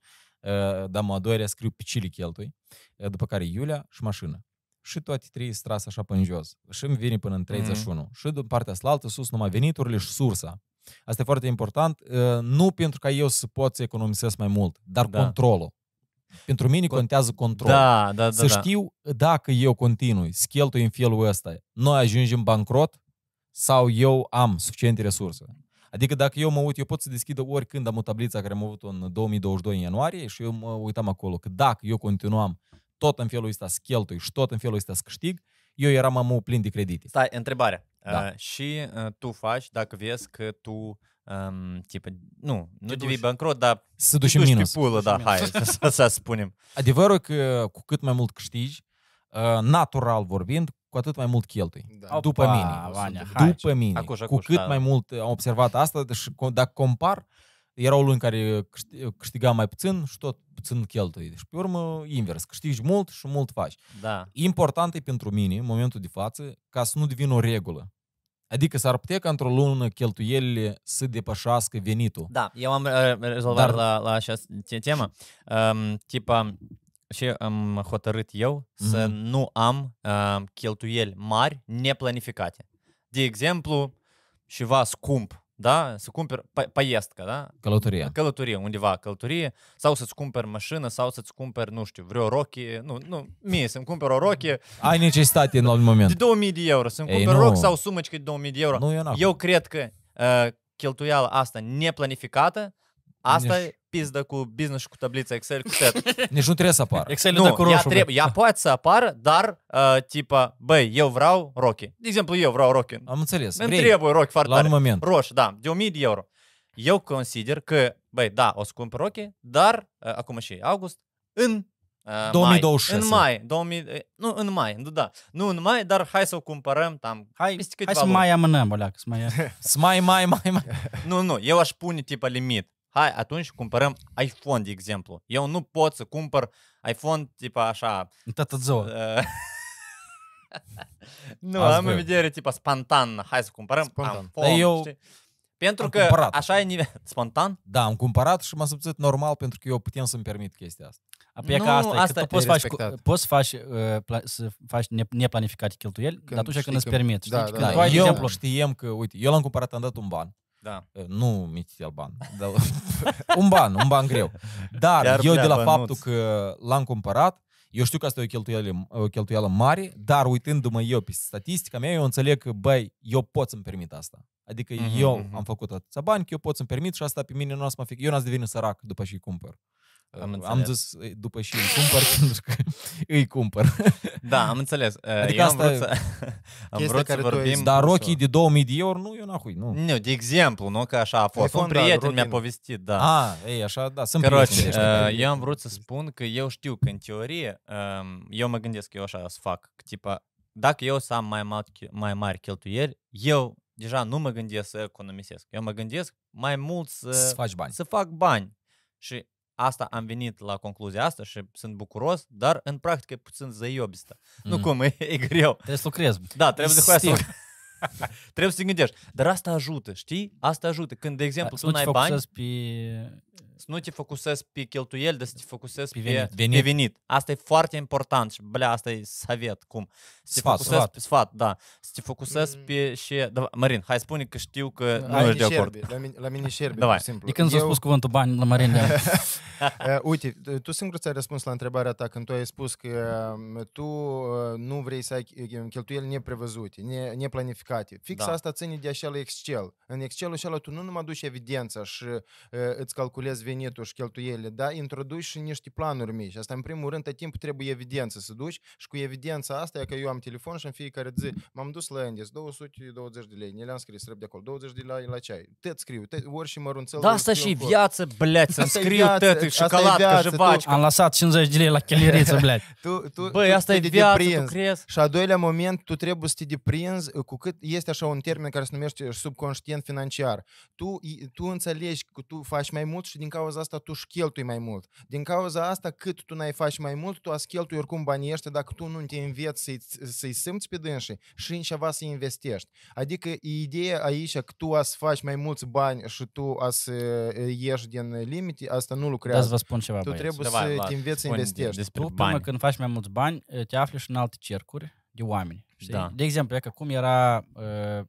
dar mă a doilea scriu pe cine cheltui, după care Iulia și mașină. Și toate trei strase așa până jos. Și îmi vine până în 31. Mm-hmm. Și din partea asta sus numai veniturile și sursa. Asta e foarte important, nu pentru ca eu să pot să economisesc mai mult, dar da. controlul. Pentru mine contează control. Da, da, da. Să da. știu dacă eu continui, scheltui în felul ăsta, noi ajungem bancrot sau eu am suficiente resurse. Adică dacă eu mă uit, eu pot să deschidă oricând am o tabliță care am avut-o în 2022 în ianuarie și eu mă uitam acolo că dacă eu continuam tot în felul ăsta să cheltui și tot în felul ăsta să câștig, eu eram amul plin de credite. Stai, întrebarea. Da. Uh, și uh, tu faci dacă vezi că tu um, tip, nu, nu devii bancrot, dar să duci în minus. Pe pulă, da, hai, să, să spunem. Adevărul că cu cât mai mult câștigi, natural vorbind, cu atât mai mult cheltui. Da. După mine. hai, după mine. cu cât da. mai mult am observat asta, deci dacă compar, erau luni care câștigam mai puțin și tot puțin cheltui. Deci, pe urmă, invers. Câștigi mult și mult faci. Da. Important e pentru mine, în momentul de față, ca să nu devină o regulă. Adică s-ar putea ca într-o lună cheltuielile să depășească venitul. Da, eu am uh, rezolvat Dar... la, la această temă. Um, tipa, um, și am hotărât eu mm-hmm. să mhm. nu am um, cheltuieli mari neplanificate. De exemplu, ceva scump da? Să cumperi pa- paiestcă, da? Călătorie. Călătorie, undeva, călătorie. Sau să-ți cumperi mașină, sau să-ți cumperi, nu știu, vreo rochie. Nu, nu, mie să-mi cumperi o rochie. Ai necesitate în un moment. De 2000 de euro. Să-mi cumperi nu. sau sumăcică de 2000 de euro. Nu, eu, eu cred că uh, cheltuiala asta neplanificată, asta Nici pizdă cu business și cu tablița Excel cu set. Nici nu trebuie să apară. Excel nu, cu roșu, ea, trebuie, ea poate să apară, dar uh, tipa, băi, eu vreau roche. De exemplu, eu vreau roche. Am înțeles. Îmi trebuie roche foarte La tare. un moment. Roșu, da, de 1000 de euro. Eu consider că, băi, da, o să cumpăr roche, dar, uh, acum și august, în Uh, 2026. Mai. În mai, 2000, nu în mai, nu da. Nu în mai, dar hai să o cumpărăm tam. Hai, hai să mai amânăm, băleac, să mai să mai mai mai mai. nu, nu, eu aș pune tipa limit hai, atunci cumpărăm iPhone, de exemplu. Eu nu pot să cumpăr iPhone, tipa așa... Tată ziua. Ă, [laughs] nu, Azi am în vedere, tipa, spontan, hai să cumpărăm spontan. am fond, eu... Știi? Pentru am că cumpărat. așa e nivel... [laughs] Spontan? Da, am cumpărat și m-am subțit normal pentru că eu putem să-mi permit chestia asta. Apoi nu, asta, asta, asta că tu poți, faci, poți faci, uh, pla, să faci neplanificate cheltuieli când atunci când îți permiți. Da, da, da, eu exemplu, știem că, uite, eu l-am cumpărat, am dat un ban. Da. Ă, nu Miți Alban, dar [laughs] un ban, un ban greu. Dar Iar eu de la faptul că l-am cumpărat, eu știu că asta e o cheltuială, o cheltuială mare, dar uitându-mă eu pe statistica mea, eu înțeleg că, băi, eu pot să-mi permit asta. Adică mm-hmm, eu mhm. am făcut atâția bani, eu pot să-mi permit și asta pe mine nu o să mă fie. Eu n-ați devenit sărac după ce-i cumpăr. Am, am zis după și îi cumpăr [laughs] pentru că îi cumpăr. Da, am înțeles. Adică eu asta [laughs] am vrut să, am vrut să vorbim... Dar rochii de 2000 de euro, nu, eu n-ahui, nu. Nu, de exemplu, nu, că așa a fost. Un da, prieten mi-a povestit, da. A, ei, așa, da, sunt Căroci, uh, eu am vrut să spun că eu știu că în teorie, um, eu mă gândesc că eu așa să fac, tipa, dacă eu să am mai mari, mai mari cheltuieli, eu deja nu mă gândesc să economisesc. Eu mă gândesc mai mult să, să, faci bani. să fac bani. Și asta am venit la concluzia asta și sunt bucuros, dar în practică e puțin zăiobistă. Mm. Nu cum, e, e greu. Trebuie să lucrezi. Da, trebuie să, să [laughs] Trebuie să te gândești. Dar asta ajută, știi? Asta ajută. Când, de exemplu, da, tu n-ai bani... pe să nu te focusezi pe cheltuieli, dar să te focusezi pe, pe venit. venit. Pe venit. Asta e foarte important și, blea, asta e savet, cum? Să sfat, te sfat. pe sfat, da. Să te focusezi mm. pe și... Da, Marin, hai spune că știu că la nu ești de acord. Șerbi, la, mine, la mine șerbi, Davai. simplu. De când s-a Eu... spus cuvântul bani la Marin? [laughs] Eh, uite, tu singur ți-ai răspuns la întrebarea ta când tu ai spus că ehm, tu eh, nu vrei să ai eh, cheltuieli neprevăzute, ne, neplanificate. Fix da. asta ține de așa la Excel. În Excel-ul tu nu numai duci evidența și uh, îți calculezi venituri și cheltuielile, da? introduci și niște planuri mici. Asta, în primul rând, tot timpul trebuie evidență să duci și cu evidența asta e că eu am telefon și în fiecare zi m-am dus la Andes, 220 de lei, ne le-am scris, răb de acolo, 20 de lei la ceai. te scriu, tăt, ori și mărunțel. Da, asta și viață, bleț, îmi scriu tăt, șocolată, jăbaci. Am lăsat 50 de lei la chelieriță, bleț. tu, tu, Băi, tu, asta e viață, tu crezi. Și a doilea moment, tu trebuie să te deprinzi cu cât este așa un termen care se numește subconștient financiar. Tu, tu înțelegi că tu faci mai mult și din cauza cauza asta tu își cheltui mai mult. Din cauza asta, cât tu n-ai faci mai mult, tu ați cheltui oricum banii ăștia dacă tu nu te înveți să-i, să-i simți pe dânsii și în ceva să investești. Adică ideea aici că tu ați faci mai mulți bani și tu ați ieși din limite, asta nu lucrează. Da, vă spun ceva, Tu băieți. trebuie Deva, să la, te înveți să investești. De, tu, bani. când faci mai mulți bani, te afli și în alte cercuri de oameni. Știi? Da. De exemplu, că cum era uh,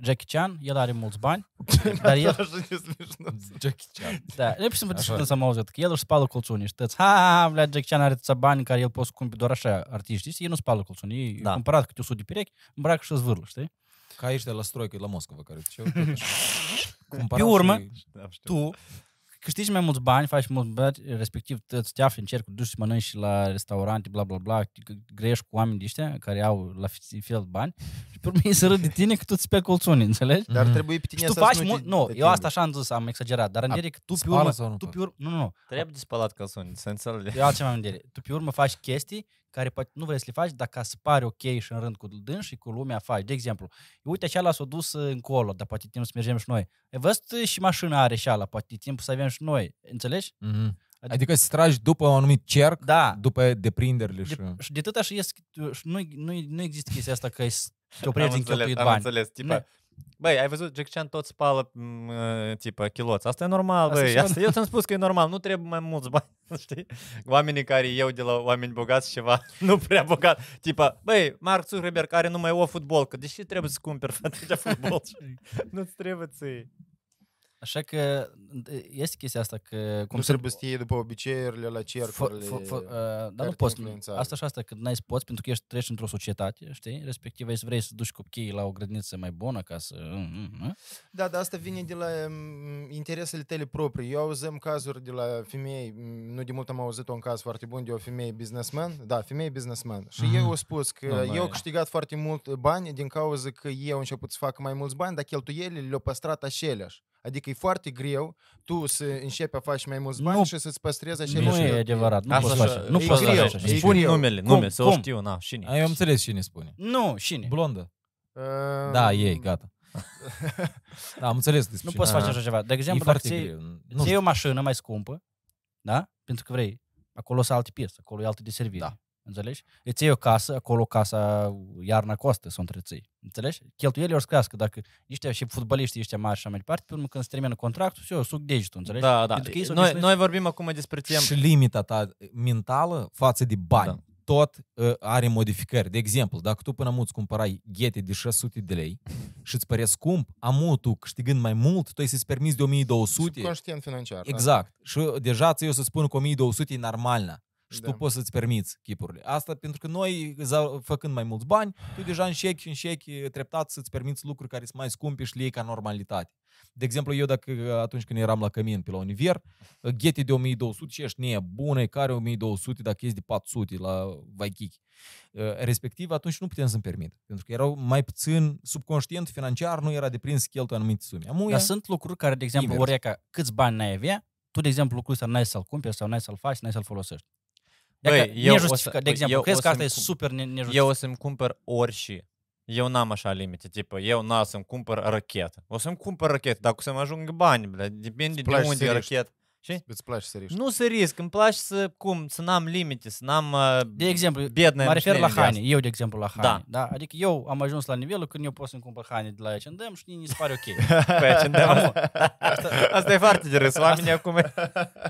Джеки Чан, я дарю ему бань. Dar el... Даже не смешно. Джеки Чан. Da, e puțin putut să mă auzit, că adică el își spală colțunii, știți? Ha, ha, Jackie Chan are ția bani care el poți cumpăra doar așa artiști, știi? El nu spală colțunii, ei da. cumpărat câte 100 de perechi, îmbracă și zvârlă, știi? Ca de la stroică la Moscova, care [laughs] ce Pe urmă, tu da, câștigi mai mulți bani, faci mulți bani, respectiv te afli în cercul, duci și mănânci și la restaurante, bla bla bla, grești cu oameni de care au la fel bani și pe urmă să râd de tine că tu ți pe colțuni, înțelegi? Dar mhm. trebuie pe tine tu să faci mult, nu, eu asta așa am zis, am exagerat, dar în vedere că tu pe urmă, tu pe urmă, nu, nu, nu. Trebuie de spălat colțuni, să înțelegi. Eu altceva în vedere, tu pe urmă faci chestii care poate nu vrei să le faci, dar ca să pari ok și în rând cu dâns și cu lumea faci. De exemplu, uite, l-a s-a dus uh, încolo, dar poate timp să mergem și noi. E văzut și mașina are ceala, poate timp să avem și noi, înțelegi? Mm-hmm. Adică, adică să tragi după un anumit cerc, da. după deprinderile și... De, și de tot așa ies, nu, nu, nu există chestia asta că [laughs] te oprești în cheltuit bani. Am înțeles, tipa, Băi, ai văzut, Jack Chan tot spală, m- mm, ă, tipă, chiloți. Asta e normal, băi. Asta, eu ți-am spus că e normal, nu trebuie mai mulți bani, [laughs] știi? Oamenii care iau de la oameni bogați ceva, [laughs] nu prea bogat. Tipa, băi, Mark Zuckerberg are numai o fotbol, deși trebuie să cumperi de [laughs] fotbal? Nu-ți trebuie ție. Așa că este chestia asta că... Cum nu trebuie să iei după obiceiurile la cercurile F- f- f- ă, uh, Dar nu poți. Asta și asta, că n-ai să poți, pentru că ești treci într-o societate, știi? Respectiv, ești vrei să duci copiii la o grădiniță mai bună ca să... Mm, mm, mm. Da, dar asta vine de la interesele tale proprii. Eu auzăm cazuri de la femei, nu de mult am auzit un caz foarte bun de o femeie businessman, da, femeie businessman, și mm. eu au spus că no, eu au câștigat foarte mult bani din cauza că ei au început să facă mai mulți bani, dar cheltuielile le-au păstrat aceleași. Adică e foarte greu tu să începi a faci mai mulți bani nu, și să-ți păstrezi așa. Nu e adevărat, nu poți face. Nu poți face așa. Spune numele, nume, cum? să o știu, na, cine. Eu am înțeles cine spune. Nu, cine? Blondă. Ehm, da, ei, gata. [laughs] da, am înțeles despre Nu poți face da. așa ceva. De exemplu, dacă ți iei o mașină mai scumpă, da? Pentru că vrei, acolo sunt alte piese, acolo e alte de servicii. Da. Înțelegi? Îți iei o casă, acolo casa iarna costă să o întreții. Înțelegi? Cheltuielile să crească. Dacă ăștia și futbaliștii ăștia mari și așa mai departe, pe urmă când se termină contractul, eu suc degetul, înțelegi? Da, da. Pentru că noi, noi vorbim acum despre ce? Și limita ta mentală față de bani. Da. Tot uh, are modificări. De exemplu, dacă tu până amuți cumpărai ghete de 600 de lei și îți pare scump, amutul câștigând mai mult, tu ai să-ți permiți de 1200. Subconștient financiar. Da. Exact. Da. Și deja ți o să spun că 1200 e normală și da. tu poți să-ți permiți chipurile. Asta pentru că noi, făcând mai mulți bani, tu deja înșechi și înșechi treptat să-ți permiți lucruri care sunt mai scumpe și le iei ca normalitate. De exemplu, eu dacă atunci când eram la Cămin pe la Univier, uh, ghete de 1200 și ești e care 1200 dacă ești de 400 la Waikiki. Uh, respectiv, atunci nu putem să-mi permit. Pentru că erau mai puțin subconștient financiar, nu era deprins prins cheltuie anumite sume. Amuia, Dar sunt lucruri care, de exemplu, Oreca, câți bani n-ai avea, tu, de exemplu, lucrul ăsta n-ai să-l cumperi sau n-ai să-l faci, n-ai să-l folosești. Băi, eu să, de exemplu, eu crezi că asta e super nejustificat. Eu o să-mi cumpăr orice. Eu n-am așa limite, tipă, eu n-am să-mi cumpăr rachetă. O să-mi cumpăr rachetă, dacă o să-mi ajung bani, bine, depinde de unde e rachetă. Ce? Îți place să riști. Nu să risc, îmi place să, cum, să n-am limite, să n-am uh, De exemplu, bedne, mă refer la haine, eu de exemplu la haine. Da. da. Adică eu am ajuns la nivelul când eu pot să-mi cumpăr haine de la H&M și nici se pare ok. [laughs] Pe păi H&M. asta, asta, e foarte de râs, oamenii acum... [laughs]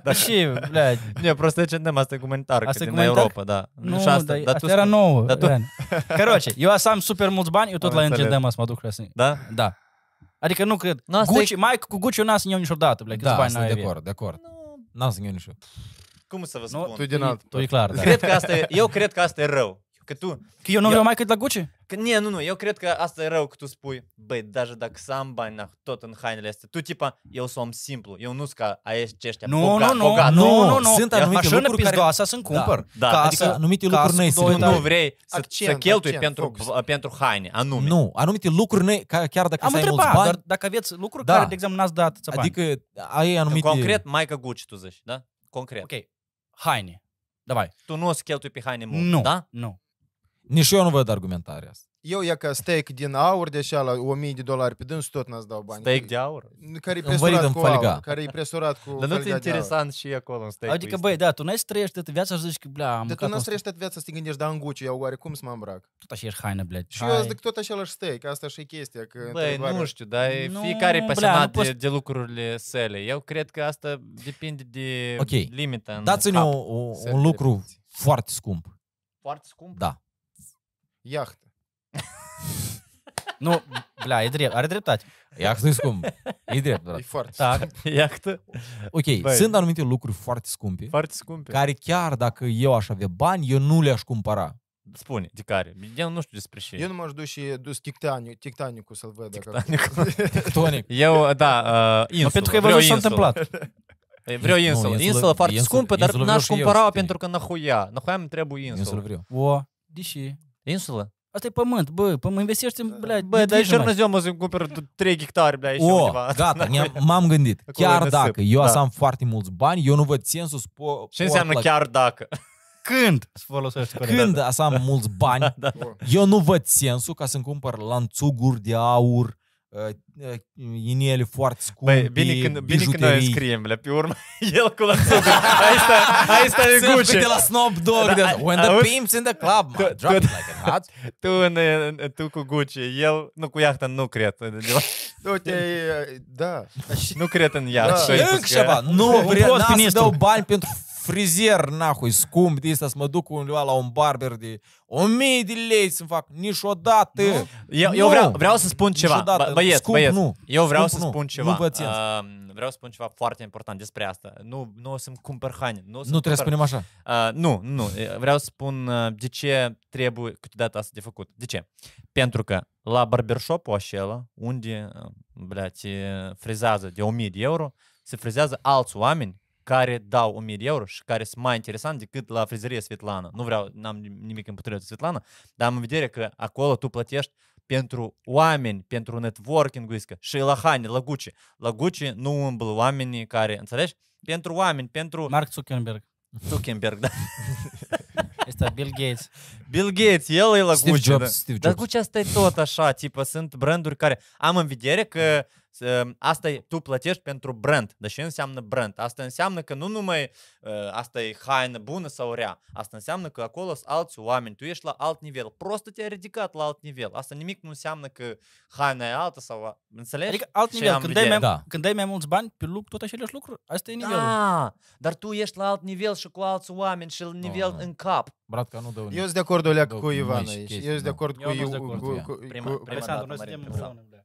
Dar și, blea... Nu, просто H&M, asta e comentar, asta că din Europa, da. Nu, nu asta, dar, asta era nouă. Dar tu... Короче, eu am super mulți bani, eu tot am la H&M să mă duc. la Da? Da. Adică nu cred. No, Gucci, e... mai cu Gucci eu n-am să niciodată, black, da, bani de acord, de acord. N-am să niciodată. Cum să vă spun? Nu, tu e din alt. Tu e clar, [laughs] da. Cred că asta e, eu cred că asta e rău. Că tu... Că eu nu vreau mai cât la Gucci? Că, nie, nu, nu, eu cred că asta e rău că tu spui, băi, dacă să am bani na, tot în hainele astea, tu tipa, eu sunt om simplu, eu nu sunt ca ce ăștia nu, bogat, nu, nu, bogat. Nu, nu, nu, sunt anumite mașină lucruri care... asta sunt da. cumpăr. Da, da. Adică anumite lucruri noi sunt. Nu vrei să, accent, să cheltui accent, pentru, focus. pentru haine, anume. Nu, anumite lucruri noi, chiar dacă am să ai mulți bani. Dar dacă aveți lucruri da. care, de exemplu, n-ați dat țăpani. Adică ai anumite... Concret, Maica Gucci, tu zici, da? Concret. Ok, haine. Давай. Tu nu o să cheltui pe haine mult, nu, da? Nu, nici eu nu văd argumentarea asta. Eu e ca stake din aur, de așa, la 1000 de dolari pe dâns, tot n-ați dau bani. Stake de aur? Care e presurat cu aur, care e presurat cu Dar nu ți interesant și acolo în stake Adică, băi, da, tu n-ai să trăiești atât viața și zici că, bля, am Dar tu n-ai să trăiești viața să te gândești, da, în Gucci, eu oare cum să mă îmbrac? Tot așa ești haină, blядь. Și eu zic tot așa stake, asta și e chestia. Că băi, nu știu, dar fiecare e pasionat de, de lucrurile sale. Eu cred că asta depinde de limita. Dați-ne un lucru foarte scump. Foarte scump? Da. Iahtă. Nu, bля, e drept, are dreptate. Iahtă e scump. E drept, bra. E foarte da. Iahtă. Ok, sunt anumite lucruri foarte scumpe. Foarte scumpe. Care chiar dacă eu aș avea bani, eu nu le-aș cumpăra. Spune, de care? Eu nu știu despre ce. Eu nu m-aș duce dus Titanic, Titanicul să-l văd. Titanic. Tonic. Eu, da, uh, Pentru că ai văzut ce s-a întâmplat. Vreau insul. Insul insulă foarte scumpă, dar n-aș cumpăra pentru că nahuia. Nahuia îmi trebuie insul. Insul vreau. O, deși. Insulă? Asta e pământ, bă, pământ, investește, în, Bă, dar și ziua mă zic, cumpăr 3 hectare, bă, și o, undeva. gata, [laughs] m-am gândit. Chiar da. dacă eu da. am foarte mulți bani, eu nu văd sensul... Spo- ce înseamnă la... chiar dacă? Când [laughs] Când să am mulți bani, [laughs] da, da. eu nu văd sensul ca să-mi cumpăr lanțuguri de aur, în ă, ă, ele foarte scumpe, Băi, bine când, bine când noi scriem, le pe urmă, [laughs] el cu lanțugul, aici stă de guce. de la Snoop Dogg, da, da, when the pimps in the club, man, drop it like a hot. [laughs] Tu, tu cu Gucci, el, nu cu iahta, nu cred. Du-te, [laughs] da. Nu cred în iahta. Da. Încă ceva, nu vrea, n-a să dau bani pentru frizer, nahoi, scump de asta, să mă duc undeva la un barber de 1000 de lei să-mi fac niciodată. Eu, eu vreau, vreau să spun ceva. Niciodată. Băieți, scump, băieți, nu. eu vreau scump, să nu. spun ceva. Nu uh, vreau să spun ceva foarte important despre asta. Nu, nu o să-mi cumpăr haine. Nu, să nu trebuie să spunem așa. Uh, nu, nu. Vreau să spun uh, de ce trebuie câteodată asta de făcut. De ce? Pentru că la barbershop-ul acela, unde, uh, bля, te frizează de 1000 de euro, se frizează alți oameni care dau 1000 de euro și care sunt mai interesant decât la frizerie Svetlana. Nu vreau, n-am nimic împotriva Svetlana, dar am în vedere că acolo tu plătești pentru oameni, pentru networking uiscă, și la Hani, la Gucci. La Gucci nu umblă oamenii care, înțelegi? Pentru oameni, pentru... Mark Zuckerberg. Zuckerberg, da. Este [laughs] Bill Gates. Bill Gates, el e la Steve Gucci. Jobs, da. Steve Jobs. Dar Gucci asta e tot așa, tipă, sunt branduri care am în vedere că asta e, tu plătești pentru brand. Dar ce înseamnă brand? Asta înseamnă că nu numai ă, asta e haină bună sau rea, asta înseamnă că acolo sunt alți oameni, tu ești la alt nivel, prostă te-ai ridicat la alt nivel. Asta nimic nu înseamnă că haina e altă sau, înțelegi? Adică alt nivel, când dai, mai, da. când dai mai mulți bani pe lucru, tot aceleași lucruri, asta e da. nivelul. Da, dar tu ești la alt nivel și cu alți oameni și la nivel no, în cap. Brat, nu dă Eu sunt de acord, Oleac, cu Ivan. Eu sunt de acord cu... Eu nu sunt de acord cu... Prima dată,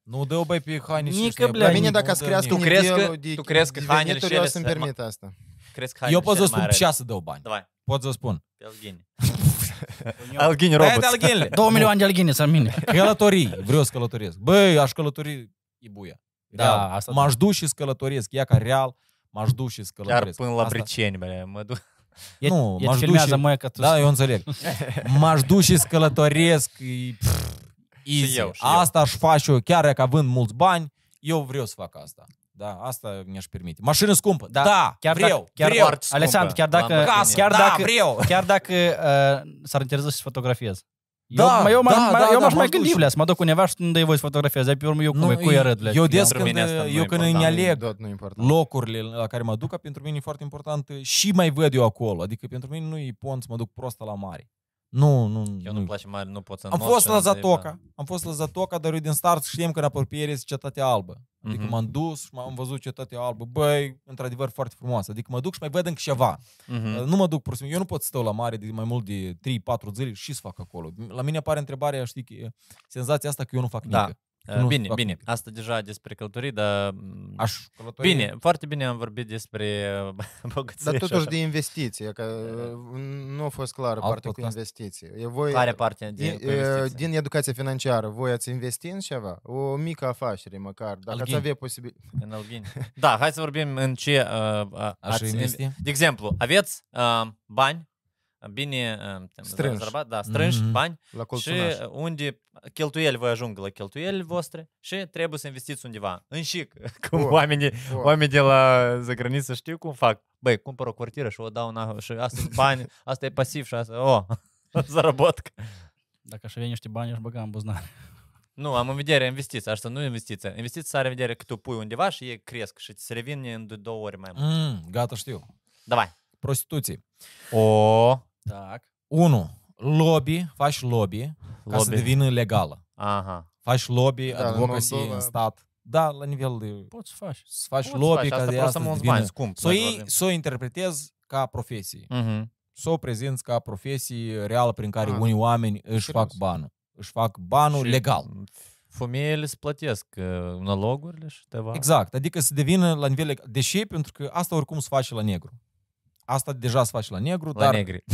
nu de băi pe Hani și Nică, bля, mine dacă ați crească Tu crezi că- nivelul de, tu crezi că de hainele venituri, și eu ele să-mi se- permit asta. Crezi Eu pot să spun 6 dau bani. Давай, Pot să spun. Elgin. Alghini Aia de Robots. alghinile. 2 milioane de alghine să mine. Călătorii. Vreau să călătoresc. Băi, aș călători Ibuia. Da, Real. asta da. M-aș duce și călătoresc. Ia ca real, m-aș duce și Chiar călătoresc. până la Asta- Briceni, bă, mă duc. E, Nu, m-aș duce- filmează măia că tu... Da, eu înțeleg. [laughs] M-aș duce și călătoresc. e, pff, Easy. Și eu, și asta eu. aș face eu, chiar dacă având mulți bani, eu vreau să fac asta. Da, asta mi-aș permite. Mașină scumpă, da, da chiar vreau, dacă, chiar vreau. Scumpă, Alexandru, chiar dacă, casă, chiar, da, dacă vreau. chiar dacă uh, s-ar interesa să fotografiez. Da, Eu, da, eu, da, mai, da, eu da, m-aș mai gândi, blea, să mă duc undeva și nu dai voi să fotografiez, dar pe urmă eu cum, nu, cu eu arăt, Eu des când, eu când îmi aleg locurile la care mă duc, pentru mine e foarte important și mai văd eu acolo, adică pentru mine nu e pont să mă duc prost la mare. Nu, nu. Eu nu nu. place mare, nu pot să Am fost la Zatoca, am fost la Zatoca, dar eu din start știam că în apropiere este cetatea albă. Adică mm-hmm. m-am dus și m-am văzut cetatea albă. Băi, într-adevăr foarte frumoasă. Adică mă duc și mai văd încă ceva. Mm-hmm. Nu mă duc pur și simplu. Eu nu pot să stau la mare de mai mult de 3-4 zile și să fac acolo. La mine apare întrebarea, știi, senzația asta că eu nu fac da. nimic. Nu bine, fac bine. Asta deja despre călătorii, dar... Aș... călătorii. Bine, foarte bine am vorbit despre bogăție. Dar totuși de investiții, că nu a fost clară partea cu investiții. Voi, Care parte din, Din educația financiară, voi ați investi în ceva? O mică afacere măcar, dacă Alghin. ați avea posibilitate. În Alghin. da, hai să vorbim în ce... Uh, ați, investi? De exemplu, aveți uh, bani bine um, strâns. Zarbat, da, strânși mm-hmm. bani la și unde cheltuieli voi ajung la cheltuieli voastre și trebuie să investiți undeva. În șic, cum oh. oamenii, oh. oamenii de la zăgrăniță știu cum fac. Băi, cumpăr o cvartiră și o dau una, și asta bani, asta e pasiv și asta, oh, zaroботка. Dacă aș avea niște bani, aș băga în buzunar. Nu, am în vedere investiția, asta nu investiția. Investiția are în vedere că tu pui undeva și ei cresc și ți se revine în două ori mai mult. Mm, gata, știu. Давай. Prostituții. O, Tak. Unu, Lobby, faci lobby, lobby. ca să devină legală. Aha. Faci lobby, da, advocacy în, stat. Da, la nivel de... Poți să faci. Să faci Poți lobby faci. ca de asta să devină... Să o s-o ca profesie. Uh-huh. Să o prezint ca profesie reală prin care uh-huh. unii oameni își fac banul. Își fac banul și legal. Femeile îți plătesc uh, nalogurile și teva. Exact, adică să devină la nivel... Deși, pentru că asta oricum se face la negru. Asta deja se face la negru, la dar... negri. [laughs]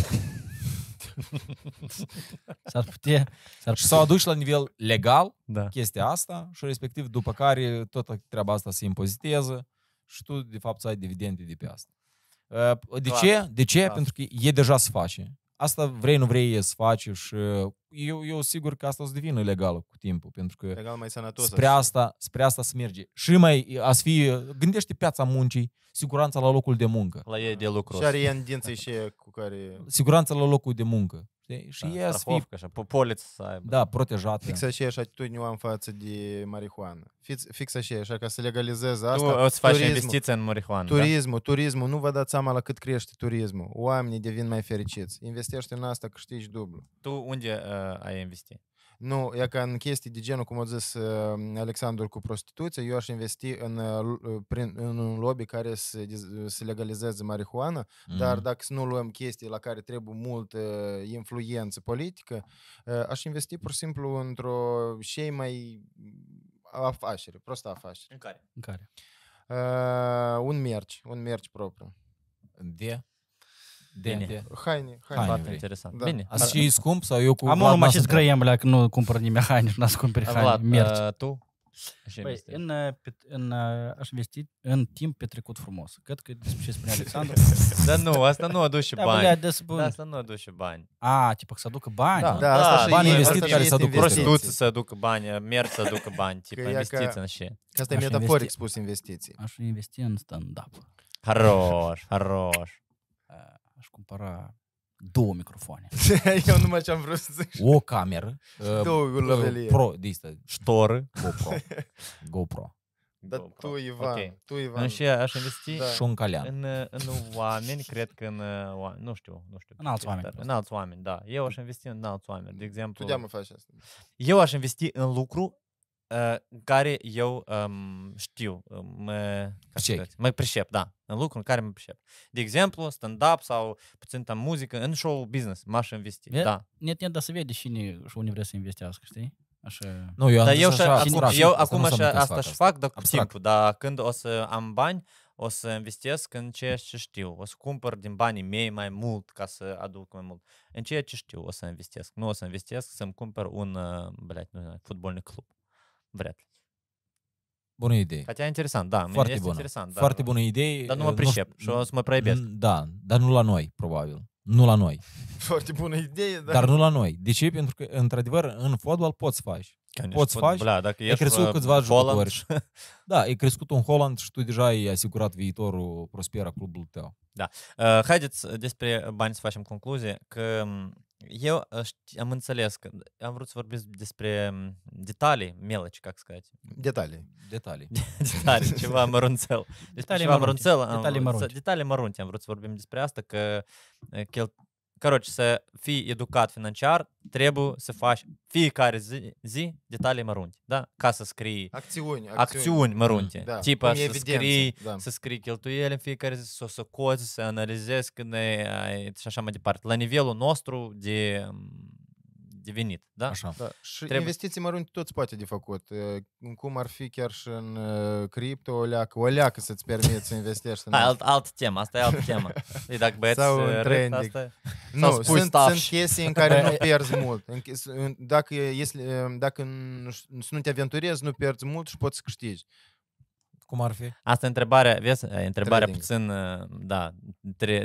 s-ar putea... S-ar putea. Și s-au adus la nivel legal da. chestia asta și respectiv după care toată treaba asta se impozitează și tu de fapt să ai dividende de pe asta. Uh, de ce? De ce? Pentru că e deja se face asta vrei, nu vrei să faci și uh, eu, eu sigur că asta o să devină legală cu timpul, pentru că Legal mai sănătos, spre, asta, spre asta se merge. Și mai a fi gândește piața muncii, siguranța la locul de muncă. La ei de lucru. Și are și cu care... Siguranța la locul de muncă. Și da, ea să pe poliță, să aibă. Da, protejată. Fix aceeași atitudine am față de marihuană. Fix, fix așa, ca să legalizeze asta. Tu o să faci turismul, investiție în marihuană, Turismul, da? turismul, nu vă dați seama la cât crește turismul. Oamenii devin mai fericiți. Investește în asta, câștigi dublu. Tu unde uh, ai investi? Nu, e ca în chestii de genul, cum a zis Alexandru cu prostituția, eu aș investi în, prin, în un lobby care să, să legalizeze marihuana, mm. dar dacă nu luăm chestii la care trebuie mult influență politică, aș investi pur și simplu într-o și mai afaceri, prostă afaceri. În care? În care? Uh, un merci, un merci propriu. De? Bine. Haine. Haine. Foarte interesant. Da. Bine. Asta și scump sau eu cu... Am unul mai și grăiem, că nu cumpăr nimeni haine și n-ați cumperi haine. Vlad, Mergi. Uh, tu? Băi, în, uh, în, uh, aș investi în timp petrecut frumos. Cred că despre ce spune Alexandru. [laughs] da, nu, asta nu aduce bani. Da, bălea, despre... da, asta nu aduce bani. A, tipă că să aducă bani. Da, da, asta da bani investit care să aducă Prostituți să aducă bani, mergi să aducă bani, tipă investiți în și. asta e metaforic spus investiții. Aș investi în stand-up. Хорош, хорош cumpăra două microfoane. [laughs] Eu numai ce am vrut să zic. O cameră. Uh, două uh, Pro, distă. Ștor. GoPro. [laughs] GoPro. Dar tu, Ivan, okay. tu, Ivan. Și aș investi da. și un calean. În, în oameni, cred că în uh, oameni, nu știu, nu știu. În alți oameni. Dar, în alți oameni, da. Eu aș investi în alți oameni. De exemplu... Tu de mă faci asta. Eu aș investi în lucru Uh, în care eu um, știu, uh, mă, mă pricep, da, în lucruri în care mă pricep. De exemplu, stand-up sau puțin tam muzică, în show business m-aș investi, net, da. Net, net, dar să vede cine și unde vrea să investească, știi? Așa... Nu, eu, dar eu, așa, așa, eu acum așa, asta își fac, dar cu timpul, dar când o să am bani, o să investesc în ceea ce știu. O să cumpăr din banii mei mai mult ca să aduc mai mult. În ceea ce știu o să investesc. Nu o să investesc să-mi cumpăr un, uh, blядь, nu, futbolnic club. Vred. Bună idee. Ca interesant, da. Foarte este bună. Interesant, dar, Foarte bună idee. Dar nu uh, mă pricep nu, și o să mă proibesc. Da, dar nu la noi, probabil. Nu la noi. [laughs] Foarte bună idee, dar... Dar nu la noi. De ce? Pentru că, într-adevăr, în fotbal poți să faci. Când poți pot, faci. Bla, dacă e crescut câțiva Holland. jucători. [laughs] da, e crescut un Holland și tu deja ai asigurat viitorul prosper a clubului tău. Da. Uh, haideți despre bani să facem concluzie, că um, eu am înțeles că am vrut să vorbesc despre detalii, meleci, ca să Detalii. Detalii. detalii, ceva mărunțel. Detalii ceva mărunțel. Am, detalii mărunte. Detalii mărunte. Am vrut să vorbim despre asta, că chel, Коротше, să fii educat financiar, trebuie să faci fiecare zi, zi detalii mărunte, da? Ca să scrii acțiuni, acțiuni, acțiuni mărunte. Da. Tipa să scrii, da. să scrii cheltuieli în fiecare zi, să o socoți, să analizezi când ai, și așa mai departe. La nivelul nostru de devenit. Da? Așa. Da. Și Trebuie... investiții mărunte tot poate de făcut. Cum ar fi chiar și în cripto, o leacă, o leacă să-ți permiți să investești. În alt, alt temă, asta e altă temă. E dacă băieți sau în rând, asta e... Nu, sunt, sunt chestii în care nu pierzi mult. Dacă, este, dacă nu te aventurezi, nu pierzi mult și poți să câștigi. Cum ar fi? Asta e întrebarea, vezi, e întrebarea Trading. puțin, da,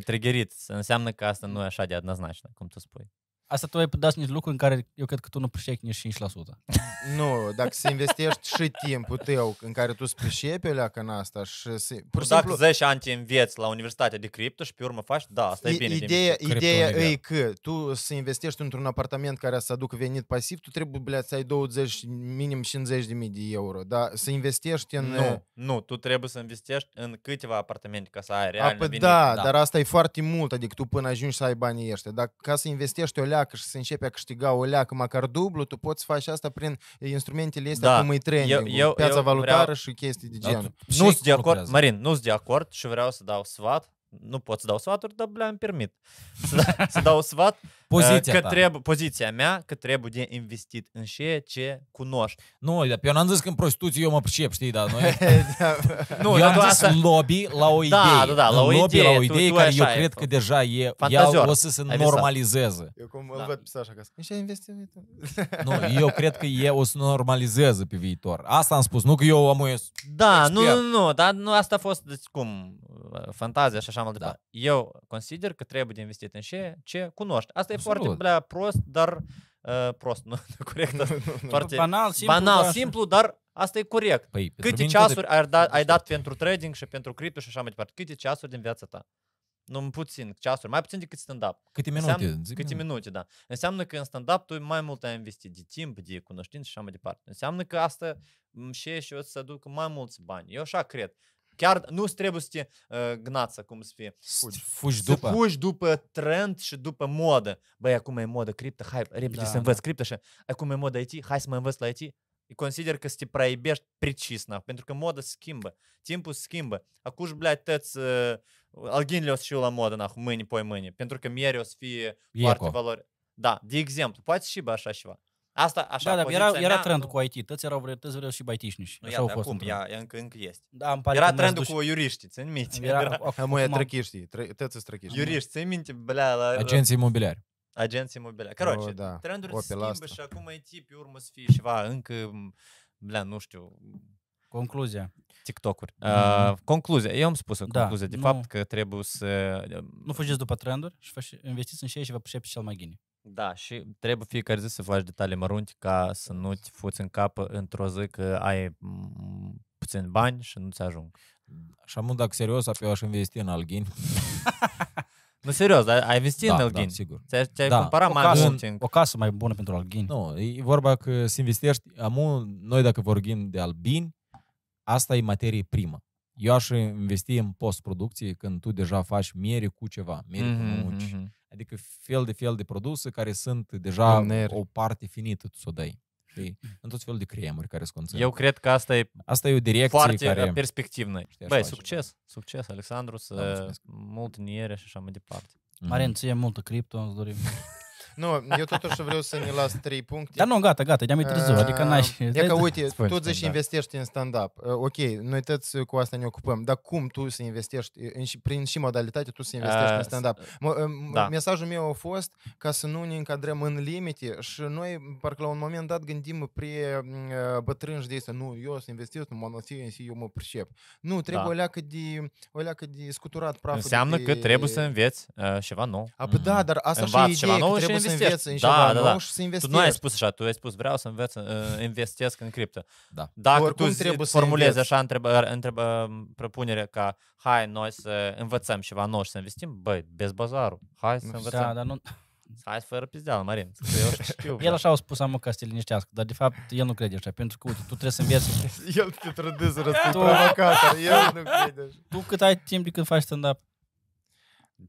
trigerit. Înseamnă că asta nu e așa de adnaznașnă, cum tu spui. Asta tu ai dat niște lucruri în care eu cred că tu nu pricepi nici 5%. [laughs] Nu, dacă se investești și timpul tău în care tu pricepi leacă în asta și... Se, pur și dacă 10 ani te înveți la universitatea de cripto și pe urmă faci, da, asta e bine. Ideea, ideea e că tu să investești într-un apartament care să aducă venit pasiv, tu trebuie, bleați, să ai 20, minim 50 de mii de euro, dar să investești în... Nu, nu, tu trebuie să investești în câteva apartamente ca să ai real păi Da, da, dar asta e foarte mult, adică tu până ajungi să ai banii ăștia, dar ca să investești o leacă și să începe a câștiga o leacă, măcar dublu, tu poți să faci asta prin instrumentele astea da. cum e training, eu, eu, piața eu valutară vreau... și chestii de da, genul. Da, nu sunt de acord, lucrează. Marin, nu sunt de acord și vreau să dau sfat, nu pot să dau sfaturi, dar le-am permit să, da, să dau sfat Poziția că ta. Trebuie, poziția mea că trebuie de investit în ce ce cunoști. Nu, dar eu n-am zis că în prostituție eu mă pricep, știi, [laughs] da, noi... nu, eu am zis lobby la o da, idee. Da, da, da, la o lobby, idee, la o idee tu, care tu eu cred e, că deja e, ea o să se normalizeze. Eu cum îl da. văd pe așa că în ce investit Nu, eu cred că e o să normalizeze pe viitor. Asta am spus, nu că eu am o Da, nu, nu, nu, dar nu asta a fost, deci, cum, fantazia și așa mai departe. Da. Eu consider că trebuie de investit în ce, ce cunoști. Asta e Absolut. foarte prea prost, dar uh, prost, [laughs] nu, corect. Dar, nu, foarte banal, simplu, banal, dar... simplu, dar asta e corect. Păi, Câte ceasuri ai, da, ai dat pentru trading și pentru cripto și așa mai departe? Câte ceasuri din viața ta? Nu, puțin, ceasuri, mai puțin decât stand-up. Câte minute? Înseamnă, câte minute, da. Înseamnă că în stand-up tu mai mult ai investit de timp, de cunoștință și așa mai departe. Înseamnă că asta și și o să aducă mai mulți bani. Eu așa cred. Chiar nu trebuie să te uh, ă, gnață, cum să fie. Fugi, fugi să după. fugi după trend și după modă. Băi, acum e modă criptă, hai, repede da, să învăț da. criptă și acum e modă IT, hai să mă învăț la IT. Consider că să te praibești precisna, pentru că moda schimbă, timpul schimbă. Acum, блядь, tăți uh, alginile o să la modă, nah, mâine, poi mâine, pentru că mieri o să fie Eco. foarte valori. Da, de exemplu, poate și bă așa ceva. Asta așa, da, da, era, era da. trend nu... cu IT, toți erau tăți vreau și baitișniși. Nu, așa au fost. Acum, ea, ea încă, încă este. Da, îmi pare era trendul cu ți țin minte. Era, era... Acum e toți tăți trăchiști. Juriști, țin minte, blea, la... Agenții imobiliari. Agenții imobiliari. Короче, oh, da, trendurile se schimbă și acum IT pe urmă să fie ceva încă, blea, nu știu, Concluzia. TikTok-uri. Mm. Uh, concluzia. Eu am spus o da, concluzie, da, de nu... fapt, că trebuie să... Nu fugiți după trenduri și investiți în ceea și vă pricepe cel mai bine. Da, și trebuie fiecare zi să faci detalii mărunte, ca să nu te fuți în cap într-o zi că ai mm, puțin bani și nu-ți ajung. Și am dacă serios, eu aș investi în Alghin. [laughs] nu, serios, dar ai investit da, în Alghin? Da, sigur. Ți-ai, ți da. cumpărat o mai casă, mult. O casă mai bună pentru Alghin. Nu, e vorba că se investești. Amu, noi dacă vorbim de albini, asta e materie primă. Eu aș investi în post când tu deja faci miere cu ceva, miere mm-hmm, cu mhm, nuci. Mm-hmm. Adică fel de fel de produse care sunt deja Aner. o parte finită, tu să o dai. Știi? În tot felul de cremuri care sunt Eu cred că asta e, asta e o direcție foarte care... perspectivă. Băi, da. succes, ceva. succes, Alexandru, să da, mult niere și așa mai departe. Marin, ție multă cripto, îți dorim. [laughs] Nu, eu totuși vreau să ne las trei puncte. Dar nu, gata, gata, ne-am târziu, adică ă, n-ai... E că, uite, Spui tu zici da. investești în stand-up. Ă, ok, noi toți cu asta ne ocupăm, dar cum tu să investești, în, prin și modalitate tu să investești uh, în stand-up? Da. Mesajul meu a fost ca să nu ne încadrăm în limite și noi, parcă la un moment dat, gândim pre bătrâni de nu, eu să investesc în monoție, eu mă pricep. Nu, trebuie da. o leacă de, o leacă de scuturat praful. Înseamnă de, că trebuie să înveți uh, ceva nou. A, mm-hmm. da, mm. dar asta și e ideea, ceva nou că trebuie investești. să în da, ceva da, da. nou și să investești. Tu nu ai spus așa, tu ai spus vreau să înveți, uh, investesc în criptă. Da. Dacă Oricum tu trebuie să formulezi așa întrebă, întrebă, propunere ca hai noi să învățăm ceva nou și să investim, băi, bez bazarul, hai să da, învățăm. Da, dar nu... Hai fără pizdeală, Marin, eu știu. [laughs] El așa a spus, am ca să te liniștească, dar de fapt el nu crede așa, pentru că uite, tu trebuie să înveți. [laughs] el te trădează răspuns provocator, el nu crede așa. Tu cât ai timp de când faci stand-up?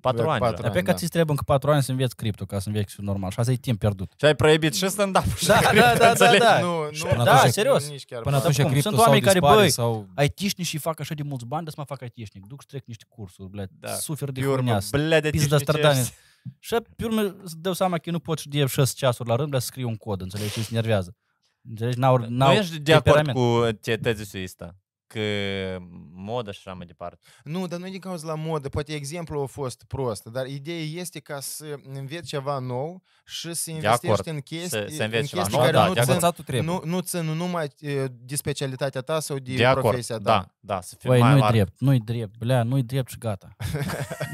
Patru ani. Patru da. ani, pe că da. ți trebuie încă patru ani să înveți cripto, ca să înveți și normal. Și asta e timp pierdut. Și ai prohibit și stand up da, da, da, da, da. Nu, nu, până da, serios. Nici chiar până atunci cripto Sunt oameni care, băi, sau... ai tișnici și fac așa de mulți bani, dar să mă fac ai Duc și trec niște cursuri, bled, da. suferi de urmă, bled, de stradane. Și pe urmă îți dau seama că nu poți și de 6 ceasuri la rând, să scrii un cod, înțelegi, și îți nervează. Înțelegi? N-au, da. n-au nu ești de acord cu tezisul ăsta modă și așa mai departe. Nu, dar nu e din cauza la modă. Poate exemplu a fost prost, dar ideea este ca să înveți ceva nou și să investești în chestii, să, să în chestii ceva care nu, țin, nu, nu numai de specialitatea ta sau de, de profesia ta. Da, da, să fii Băi, mai nu-i larg. drept, nu-i drept, blea, nu-i drept și gata.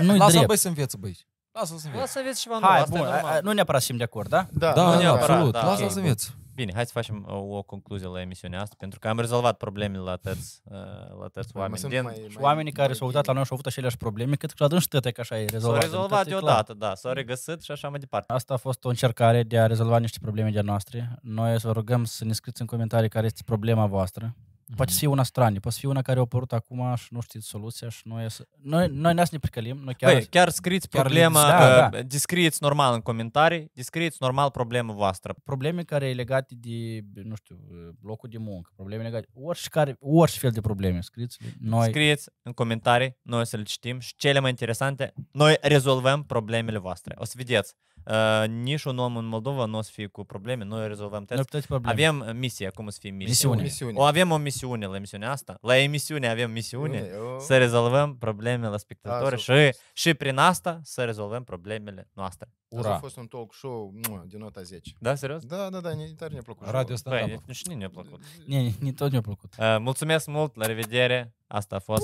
nu-i Lasă-l băi să înveți, băi. Lasă-l să înveți. Lasă-l să înveți ceva nou, Hai, bun, nu neapărat suntem de acord, da? Da, da, da, da absolut. Da, Lasă-l să înveți. Bine, hai să facem o, uh, o concluzie la emisiunea asta, pentru că am rezolvat problemele la tăți, uh, la tăți păi oameni. Din, mai, mai, oamenii care s-au uitat la noi și au avut aceleași probleme, cât că la dâns tăte că așa e rezolvat. S-au rezolvat adică, deodată, da, s-au regăsit și așa mai departe. Asta a fost o încercare de a rezolva niște probleme de noastre. Noi să rugăm să ne scriți în comentarii care este problema voastră Mhm. Poate să fie una stranie, poate să fie una care a apărut acum și nu știți soluția și noi să... Noi, mhm. noi ne ați ne pricălim, noi chiar... Băi, chiar scriți chiar problema, da, da. descrieți normal în comentarii, descrieți normal problema voastră. Probleme care e legate de, nu știu, locul de muncă, probleme legate, care, orice fel de probleme, scriți. noi... Scrieți în comentarii, noi o să le citim și cele mai interesante, noi rezolvăm problemele voastre. O să vedeți. Uh, nici un om în Moldova nu o să fie cu probleme, noi rezolvăm test. Avem misie, cum o să fie Misiune. misiune. O avem o misiune la emisiunea asta. La emisiune avem misiune eu, să rezolvăm problemele la spectatori și, și prin asta să rezolvăm problemele noastre. Ura. A fost un talk show din nota 10. Da, serios? Da, da, da, nici dar ne-a plăcut. Radio stand Băi, nici nu ne-a plăcut. Ne, nici tot ne-a plăcut. Uh, mulțumesc mult, la revedere. Asta a fost.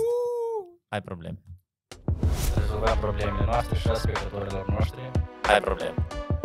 Ai probleme. называем проблемами. Noastre și aspectătorilor noștri. Ai probleme.